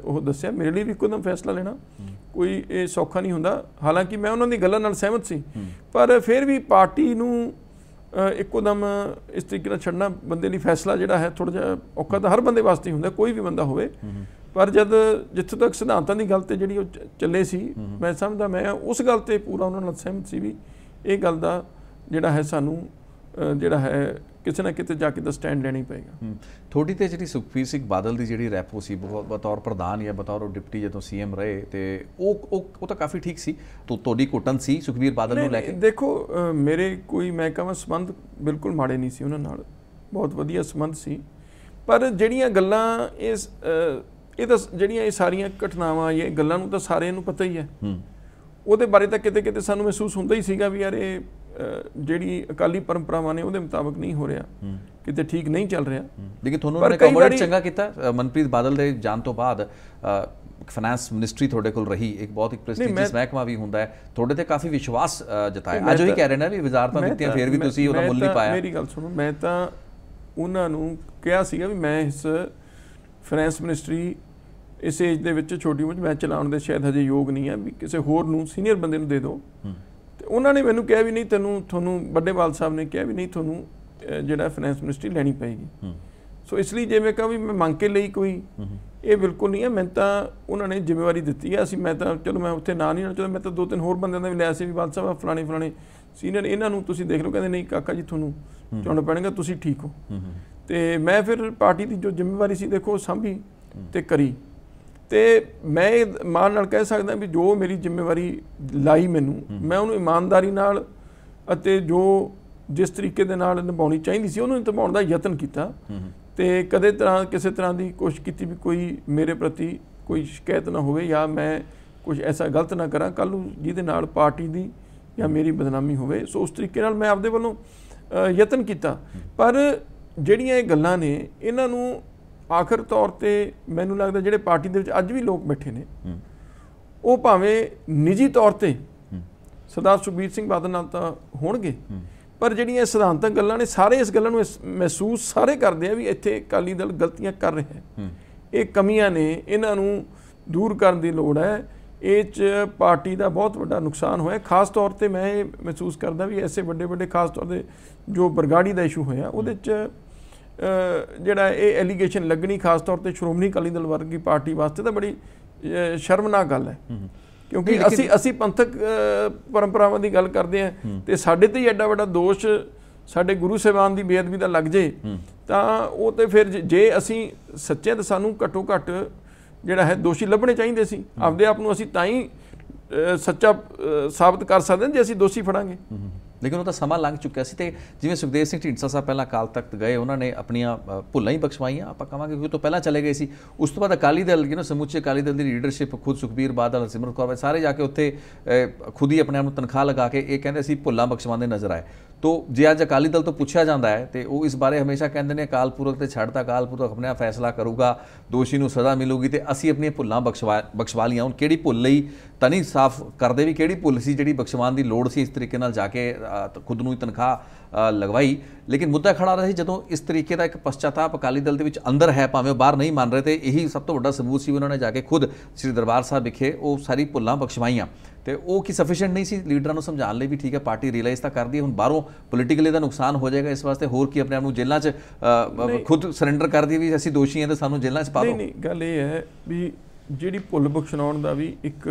ਉਹ ਦੱਸਿਆ ਮੇਰੇ ਲਈ ਵੀ ਇੱਕੋਦਮ ਫੈਸਲਾ ਲੈਣਾ ਕੋਈ ਇਹ ਸੌਖਾ ਨਹੀਂ ਹੁੰਦਾ ਹਾਲਾਂਕਿ ਮੈਂ ਉਹਨਾਂ ਦੀ ਗੱਲਾਂ ਨਾਲ ਸਹਿਮਤ ਸੀ ਪਰ ਫਿਰ ਵੀ ਪਾਰਟੀ ਨੂੰ ਇੱਕੋਦਮ ਇਸ ਤਰੀਕੇ ਨਾਲ ਛੱਡਣਾ ਬੰਦੇ ਲਈ ਫੈਸਲਾ ਜਿਹੜਾ ਹੈ ਥੋੜਾ ਜਿਹਾ ਔਖਾ ਤਾਂ ਹਰ ਬੰਦੇ ਵਾਸਤੇ ਹੁੰਦਾ ਕੋਈ ਵੀ ਬੰਦਾ ਹੋਵੇ ਪਰ ਜਦ ਜਿੱਥੋਂ ਤੱਕ ਸਿਧਾਂਤਾਂ ਦੀ ਗੱਲ ਤੇ ਜਿਹੜੀ ਉਹ ਚੱਲੇ ਸੀ ਮੈਂ ਸਮਝਦਾ ਮੈਂ ਉਸ ਗੱਲ ਤੇ ਪੂਰਾ ਉਹਨਾਂ ਨਾਲ ਸਹਿਮਤ ਸੀ ਵੀ ਇਹ ਗੱਲ ਦਾ ਜਿਹੜਾ ਹੈ ਸਾਨੂੰ ਜਿਹੜਾ ਹੈ ਕਿਸੇ ਨਾ ਕਿਤੇ ਜਾ ਕੇ ਤਾਂ ਸਟੈਂਡ ਲੈਣੀ ਪਏਗਾ ਥੋੜੀ ਤੇ ਜਿਹੜੀ ਸੁਖਪੀਰ ਸਿੰਘ ਬਾਦਲ ਦੀ ਜਿਹੜੀ ਰੈਪੋ ਸੀ ਬਹੁਤ ਬਤੌਰ ਪ੍ਰਧਾਨ ਜਾਂ ਬਤੌਰ ਡਿਪਟੀ ਜਦੋਂ ਸੀਐਮ ਰਹੇ ਤੇ ਉਹ ਉਹ ਤਾਂ ਕਾਫੀ ਠੀਕ ਸੀ ਤੋ ਤੁਹਾਡੀ ਕੋਟਨ ਸੀ ਸੁਖਵੀਰ ਬਾਦਲ ਨੂੰ ਲੈ ਕੇ ਦੇਖੋ ਮੇਰੇ ਕੋਈ ਮੈਂ ਕਹਾਂ ਸੰਬੰਧ ਬਿਲਕੁਲ ਮਾੜੇ ਨਹੀਂ ਸੀ ਉਹਨਾਂ ਨਾਲ ਬਹੁਤ ਵਧੀਆ ਸੰਬੰਧ ਸੀ ਪਰ ਜਿਹੜੀਆਂ ਗੱਲਾਂ ਇਸ ਇਹ ਤਾਂ ਜਿਹੜੀਆਂ ਇਹ ਸਾਰੀਆਂ ਘਟਨਾਵਾਂ ਇਹ ਗੱਲਾਂ ਨੂੰ ਤਾਂ ਸਾਰਿਆਂ ਨੂੰ ਪਤਾ ਹੀ ਹੈ ਹੂੰ ਉਹਦੇ ਬਾਰੇ ਤਾਂ ਕਿਤੇ ਕਿਤੇ ਸਾਨੂੰ ਮਹਿਸੂਸ ਹੁੰਦਾ ਹੀ ਸੀਗਾ ਵੀ ਯਾਰ ਇਹ ਜਿਹੜੀ ਅਕਾਲੀ ਪਰੰਪਰਾਵਾਂ ਨੇ ਉਹਦੇ ਮੁਤਾਬਕ ਨਹੀਂ ਹੋ ਰਿਹਾ ਕਿਤੇ ਠੀਕ ਨਹੀਂ ਚੱਲ ਰਿਹਾ ਲੇਕਿਨ ਤੁਹਾਨੂੰ ਉਹਨੇ ਕਮਰਟ ਚੰਗਾ ਕੀਤਾ ਮਨਪ੍ਰੀਤ ਬਾਦਲ ਦੇ ਜਾਣ ਤੋਂ ਬਾਅਦ ਫਾਈਨੈਂਸ ਮਿਨਿਸਟਰੀ ਤੁਹਾਡੇ ਕੋਲ ਰਹੀ ਇੱਕ ਬਹੁਤ ਇੱਕ ਪ੍ਰੈਸਟੀਜੀਅਸ ਮਹਿਕਮਾ ਵੀ ਹੁੰਦਾ ਹੈ ਤੁਹਾਡੇ ਤੇ ਕਾਫੀ ਵਿਸ਼ਵਾਸ ਜਤਾਇਆ ਅੱਜ ਹੀ ਕਹਿ ਰਹੇ ਨੇ ਵੀ ਵਜ਼ਾਰਤਾਂ ਦਿੱਤੀਆਂ ਫੇਰ ਵੀ ਤੁਸੀਂ ਉਹਦਾ ਮੁੱਲ ਨਹੀਂ ਪਾਇਆ ਮੇਰੀ ਗੱਲ ਸੁਣੋ ਮੈਂ ਤਾਂ ਉਹਨਾਂ ਨੂੰ ਕਿਹਾ ਸੀਗਾ ਵੀ ਮੈਂ ਇਸ ਫਾਈਨੈਂਸ ਮਿਨਿਸਟਰੀ ਇਸ ਏਜ ਦੇ ਵਿੱਚ ਛੋਟੀ ਉਮਰ ਮੈਂ ਚਲਾਉਣ ਦੇ ਸ਼ਾਇਦ ਹਜੇ ਯੋਗ ਨਹੀਂ ਹੈ ਵੀ ਕਿਸੇ ਹੋਰ ਨੂੰ ਸੀਨੀਅਰ ਬੰਦੇ ਨੂੰ ਦੇ ਦਿਓ ਤੇ ਉਹਨਾਂ ਨੇ ਮੈਨੂੰ ਕਿਹਾ ਵੀ ਨਹੀਂ ਤੈਨੂੰ ਤੁਹਾਨੂੰ ਵੱਡੇਵਾਲ ਸਾਹਿਬ ਨੇ ਕਿਹਾ ਵੀ ਨਹੀਂ ਤੁਹਾਨੂੰ ਜਿਹੜਾ ਫਾਈਨੈਂਸ ਮਿਨਿਸਟਰੀ ਲੈਣੀ ਪਏਗੀ ਸੋ ਇਸ ਲਈ ਜੇ ਮੈਂ ਕਹਾਂ ਵੀ ਮੈਂ ਮੰਗ ਕੇ ਲਈ ਕੋਈ ਇਹ ਬਿਲਕੁਲ ਨਹੀਂ ਹੈ ਮੈਂ ਤਾਂ ਉਹਨਾਂ ਨੇ ਜ਼ਿੰਮੇਵਾਰੀ ਦਿੱਤੀ ਹੈ ਅਸੀਂ ਮੈਂ ਤਾਂ ਚਲੋ ਮੈਂ ਉੱਥੇ ਨਾਂ ਨਹੀਂ ਚਲੋ ਮੈਂ ਤਾਂ ਦੋ ਤਿੰਨ ਹੋਰ ਬੰਦਿਆਂ ਦਾ ਵੀ ਲਿਆ ਸੀ ਵੀ ਬਾਦ ਸਾਹਿਬ ਫਲਾਣੇ ਫਲਾਣੇ ਸੀਨੀਅਰ ਇਹਨਾਂ ਨੂੰ ਤੁਸੀਂ ਦੇਖ ਲਓ ਕਹਿੰਦੇ ਨਹੀਂ ਕਾਕਾ ਜੀ ਤੁਹਾਨੂੰ ਚੁਣਨਾ ਪੈਣਗਾ ਤੁਸੀਂ ਠੀਕ ਹੋ ਤੇ ਮੈਂ ਫਿਰ ਪਾਰਟੀ ਦੀ ਜੋ ਜ਼ਿੰਮੇਵਾਰੀ ਸੀ ਦੇਖੋ ਸਾਂਭੀ ਤੇ ਕਰੀ ਤੇ ਮੈਂ ਇਮਾਨ ਨਾਲ ਕਹਿ ਸਕਦਾ ਵੀ ਜੋ ਮੇਰੀ ਜ਼ਿੰਮੇਵਾਰੀ ਲਾਈ ਮੈਨੂੰ ਮੈਂ ਉਹਨੂੰ ਇਮਾਨਦਾਰੀ ਨਾਲ ਅਤੇ ਜੋ ਜਿਸ ਤਰੀਕੇ ਦੇ ਨਾਲ ਨਿਭਾਉਣੀ ਚਾਹੀਦੀ ਸੀ ਉਹਨੂੰ ਨਿਭਾਉਣ ਦਾ ਯਤਨ ਕੀਤਾ ਤੇ ਕਦੇ ਤਰ੍ਹਾਂ ਕਿਸੇ ਤਰ੍ਹਾਂ ਦੀ ਕੋਸ਼ਿਸ਼ ਕੀਤੀ ਵੀ ਕੋਈ ਮੇਰੇ ਪ੍ਰਤੀ ਕੋਈ ਸ਼ਿਕਾਇਤ ਨਾ ਹੋਵੇ ਜਾਂ ਮੈਂ ਕੁਝ ਐਸਾ ਗਲਤ ਨਾ ਕਰਾਂ ਕੱਲ ਨੂੰ ਜਿਹਦੇ ਨਾਲ ਪਾਰਟੀ ਦੀ ਜਾਂ ਮੇਰੀ ਬਦਨਾਮੀ ਹੋਵੇ ਸੋ ਉਸ ਤਰੀਕੇ ਨਾਲ ਮੈਂ ਆਪਦੇ ਵੱਲੋਂ ਯਤਨ ਕੀਤਾ ਪਰ ਜਿਹੜੀਆਂ ਇਹ ਗੱਲਾਂ ਨੇ ਇਹਨਾਂ ਨੂੰ ਆਖਰ ਤੌਰ ਤੇ ਮੈਨੂੰ ਲੱਗਦਾ ਜਿਹੜੇ ਪਾਰਟੀ ਦੇ ਵਿੱਚ ਅੱਜ ਵੀ ਲੋਕ ਬੈਠੇ ਨੇ ਉਹ ਭਾਵੇਂ ਨਿੱਜੀ ਤੌਰ ਤੇ ਸਰਦਾਰ ਸੁਖਬੀਰ ਸਿੰਘ ਬਾਦਲ ਨਾਲ ਤਾਂ ਹੋਣਗੇ ਪਰ ਜਿਹੜੀਆਂ ਸਿਧਾਂਤਕ ਗੱਲਾਂ ਨੇ ਸਾਰੇ ਇਸ ਗੱਲਾਂ ਨੂੰ ਮਹਿਸੂਸ ਸਾਰੇ ਕਰਦੇ ਆ ਵੀ ਇੱਥੇ ਅਕਾਲੀ ਦਲ ਗਲਤੀਆਂ ਕਰ ਰਿਹਾ ਹੈ ਇਹ ਕਮੀਆਂ ਨੇ ਇਹਨਾਂ ਨੂੰ ਦੂਰ ਕਰਨ ਦੀ ਲੋੜ ਹੈ ਇਹ ਚ ਪਾਰਟੀ ਦਾ ਬਹੁਤ ਵੱਡਾ ਨੁਕਸਾਨ ਹੋਇਆ ਖਾਸ ਤੌਰ ਤੇ ਮੈਂ ਇਹ ਮਹਿਸੂਸ ਕਰਦਾ ਵੀ ਐਸੇ ਵੱਡੇ ਵੱਡੇ ਖਾਸ ਤੌਰ ਤੇ ਜੋ ਬਰਗਾੜੀ ਦਾ ਇਸ਼ੂ ਹੋਇਆ ਉਹਦੇ ਚ ਜਿਹੜਾ ਇਹ ਐਲੀਗੇਸ਼ਨ ਲੱਗਣੀ ਖਾਸ ਤੌਰ ਤੇ ਸ਼੍ਰੋਮਣੀ ਅਕਾਲੀ ਦਲ ਵਰਗੀ ਪਾਰਟੀ ਵਾਸਤੇ ਤਾਂ ਬੜੀ ਸ਼ਰਮਨਾਕ ਗੱਲ ਹੈ ਕਿਉਂਕਿ ਅਸੀਂ ਅਸੀਂ ਪੰਥਕ ਪਰੰਪਰਾਵਾਂ ਦੀ ਗੱਲ ਕਰਦੇ ਆ ਤੇ ਸਾਡੇ ਤੇ ਹੀ ਐਡਾ ਵੱਡਾ ਦੋਸ਼ ਸਾਡੇ ਗੁਰੂ ਸੇਵਾਨ ਦੀ ਬੇਅਦਬੀ ਦਾ ਲੱਗ ਜੇ ਤਾਂ ਉਹ ਤੇ ਫਿਰ ਜੇ ਅਸੀਂ ਸੱਚੇ ਤਾਂ ਸਾਨੂੰ ਘੱਟੋ ਘੱਟ ਜਿਹੜਾ ਹੈ ਦੋਸ਼ੀ ਲੱਭਣੇ ਚਾਹੀਦੇ ਸੀ ਆਪਦੇ ਆਪ ਨੂੰ ਅਸੀਂ ਤਾਂ ਹੀ ਸੱਚਾ ਸਾਬਤ ਕਰ ਸਕਦੇ ਹਾਂ ਜੇ ਅਸੀਂ ਦੋਸ਼ੀ ਫੜਾਂਗੇ ਲੇਕਿਨ ਉਹ ਤਾਂ ਸਮਾਂ ਲੰਘ ਚੁੱਕਿਆ ਸੀ ਤੇ ਜਿਵੇਂ ਸੁਖਦੇਵ ਸਿੰਘ ਢੀਂਡਸਾ ਸਾਹਿਬ ਪਹਿਲਾਂ ਕਾਲ ਤਖਤ ਗਏ ਉਹਨਾਂ ਨੇ ਆਪਣੀਆਂ ਭੁੱਲਾਂ ਹੀ ਬਖਸ਼ਵਾਈਆਂ ਆਪਾਂ ਕਹਾਂਗੇ ਕਿ ਉਹ ਤੋਂ ਪਹਿਲਾਂ ਚਲੇ ਗਏ ਸੀ ਉਸ ਤੋਂ ਬਾਅਦ ਅਕਾਲੀ ਦਲ ਯੂ نو ਸਮੁੱਚੇ ਅਕਾਲੀ ਦਲ ਦੀ ਲੀਡਰਸ਼ਿਪ ਖੁਦ ਸੁਖਬੀਰ ਬਾਦਲ ਸਿਮਰਤ ਕੌਰ ਸਾਰੇ ਜਾ ਕੇ ਉੱਥੇ ਖੁਦ ਹੀ ਆਪਣੇ ਆਪ ਨੂੰ ਤਨਖਾਹ ਲਗਾ ਕੇ ਇਹ ਕਹਿੰਦੇ ਸੀ ਭੁੱਲਾਂ ਬਖਸ਼ਵਾਉਂਦੇ ਨਜ਼ਰ ਆਏ ਤੋ ਜੇ ਅੱਜ ਅਕਾਲੀ ਦਲ ਤੋਂ ਪੁੱਛਿਆ ਜਾਂਦਾ ਹੈ ਤੇ ਉਹ ਇਸ ਬਾਰੇ ਹਮੇਸ਼ਾ ਕਹਿੰਦੇ ਨੇ ਅਕਾਲ ਪੁਰਖ ਤੇ ਛੱਡਤਾ ਅਕਾਲ ਪੁਰਖ ਆਪਣੇ ਆਪ ਫੈਸਲਾ ਕਰੂਗਾ ਦੋਸ਼ੀ ਨੂੰ ਸਜ਼ਾ ਮਿਲੂਗੀ ਤੇ ਅਸੀਂ ਆਪਣੀਆਂ ਭੁੱਲਾਂ ਬਖਸ਼ਵਾ ਬਖਸ਼ਵਾ ਲਈਆਂ ਹੁਣ ਕਿਹੜੀ ਭੁੱਲ ਲਈ ਤਾਂ ਨਹੀਂ ਸਾਫ਼ ਕਰਦੇ ਵੀ ਕਿਹੜੀ ਭੁੱਲ ਸੀ ਜਿਹੜੀ ਬਖਸ਼ਵਾਨ ਦੀ ਲੋੜ ਸੀ ਇਸ ਤਰੀਕੇ ਨਾਲ ਜਾ ਕੇ ਖੁਦ ਨੂੰ ਹੀ ਤਨਖਾਹ ਲਗਵਾਈ ਲੇਕਿਨ ਮੁੱਦਾ ਖੜਾ ਰਹੀ ਜਦੋਂ ਇਸ ਤਰੀਕੇ ਦਾ ਇੱਕ ਪਛਤਾਪ ਅਕਾਲੀ ਦਲ ਦੇ ਵਿੱਚ ਅੰਦਰ ਹੈ ਭਾਵੇਂ ਬਾਹਰ ਨਹੀਂ ਮੰਨ ਰਹੇ ਤੇ ਇਹੀ ਸਭ ਤੋਂ ਵੱਡਾ ਸਬੂਤ ਸੀ ਉਹਨਾਂ ਨੇ ਜਾ ਕੇ ਖੁਦ ਸ੍ਰੀ ਦਰਬਾਰ ਸਾਹਿਬ ਵਿਖੇ ਉਹ ਸਾਰੀ ਭੁੱਲਾਂ ਬਖਸ਼ਵਾਈਆਂ ਤੇ ਉਹ ਕੀ ਸਫੀਸ਼ੀਐਂਟ ਨਹੀਂ ਸੀ ਲੀਡਰਾਂ ਨੂੰ ਸਮਝਾਣ ਲਈ ਵੀ ਠੀਕ ਹੈ ਪਾਰਟੀ ਰਿਅਲਾਈਜ਼ ਤਾਂ ਕਰਦੀ ਹੈ ਹੁਣ ਬਾਹਰੋਂ ਪੋਲੀਟੀਕਲੀ ਦਾ ਨੁਕਸਾਨ ਹੋ ਜਾਏਗਾ ਇਸ ਵਾਸਤੇ ਹੋਰ ਕੀ ਆਪਣੇ ਆਪ ਨੂੰ ਜੇਲ੍ਹਾਂ 'ਚ ਖੁਦ ਸਰੈਂਡਰ ਕਰਦੀ ਵੀ ਅਸੀਂ ਦੋਸ਼ੀ ਹਾਂ ਤੇ ਸਾਨੂੰ ਜੇਲ੍ਹਾਂ 'ਚ ਪਾ ਦਿਓ ਨਹੀਂ ਨਹੀਂ ਗੱਲ ਇਹ ਹੈ ਵੀ ਜਿਹੜੀ ਭੁੱਲ ਬਖਸ਼ਣਾਉਣ ਦਾ ਵੀ ਇੱਕ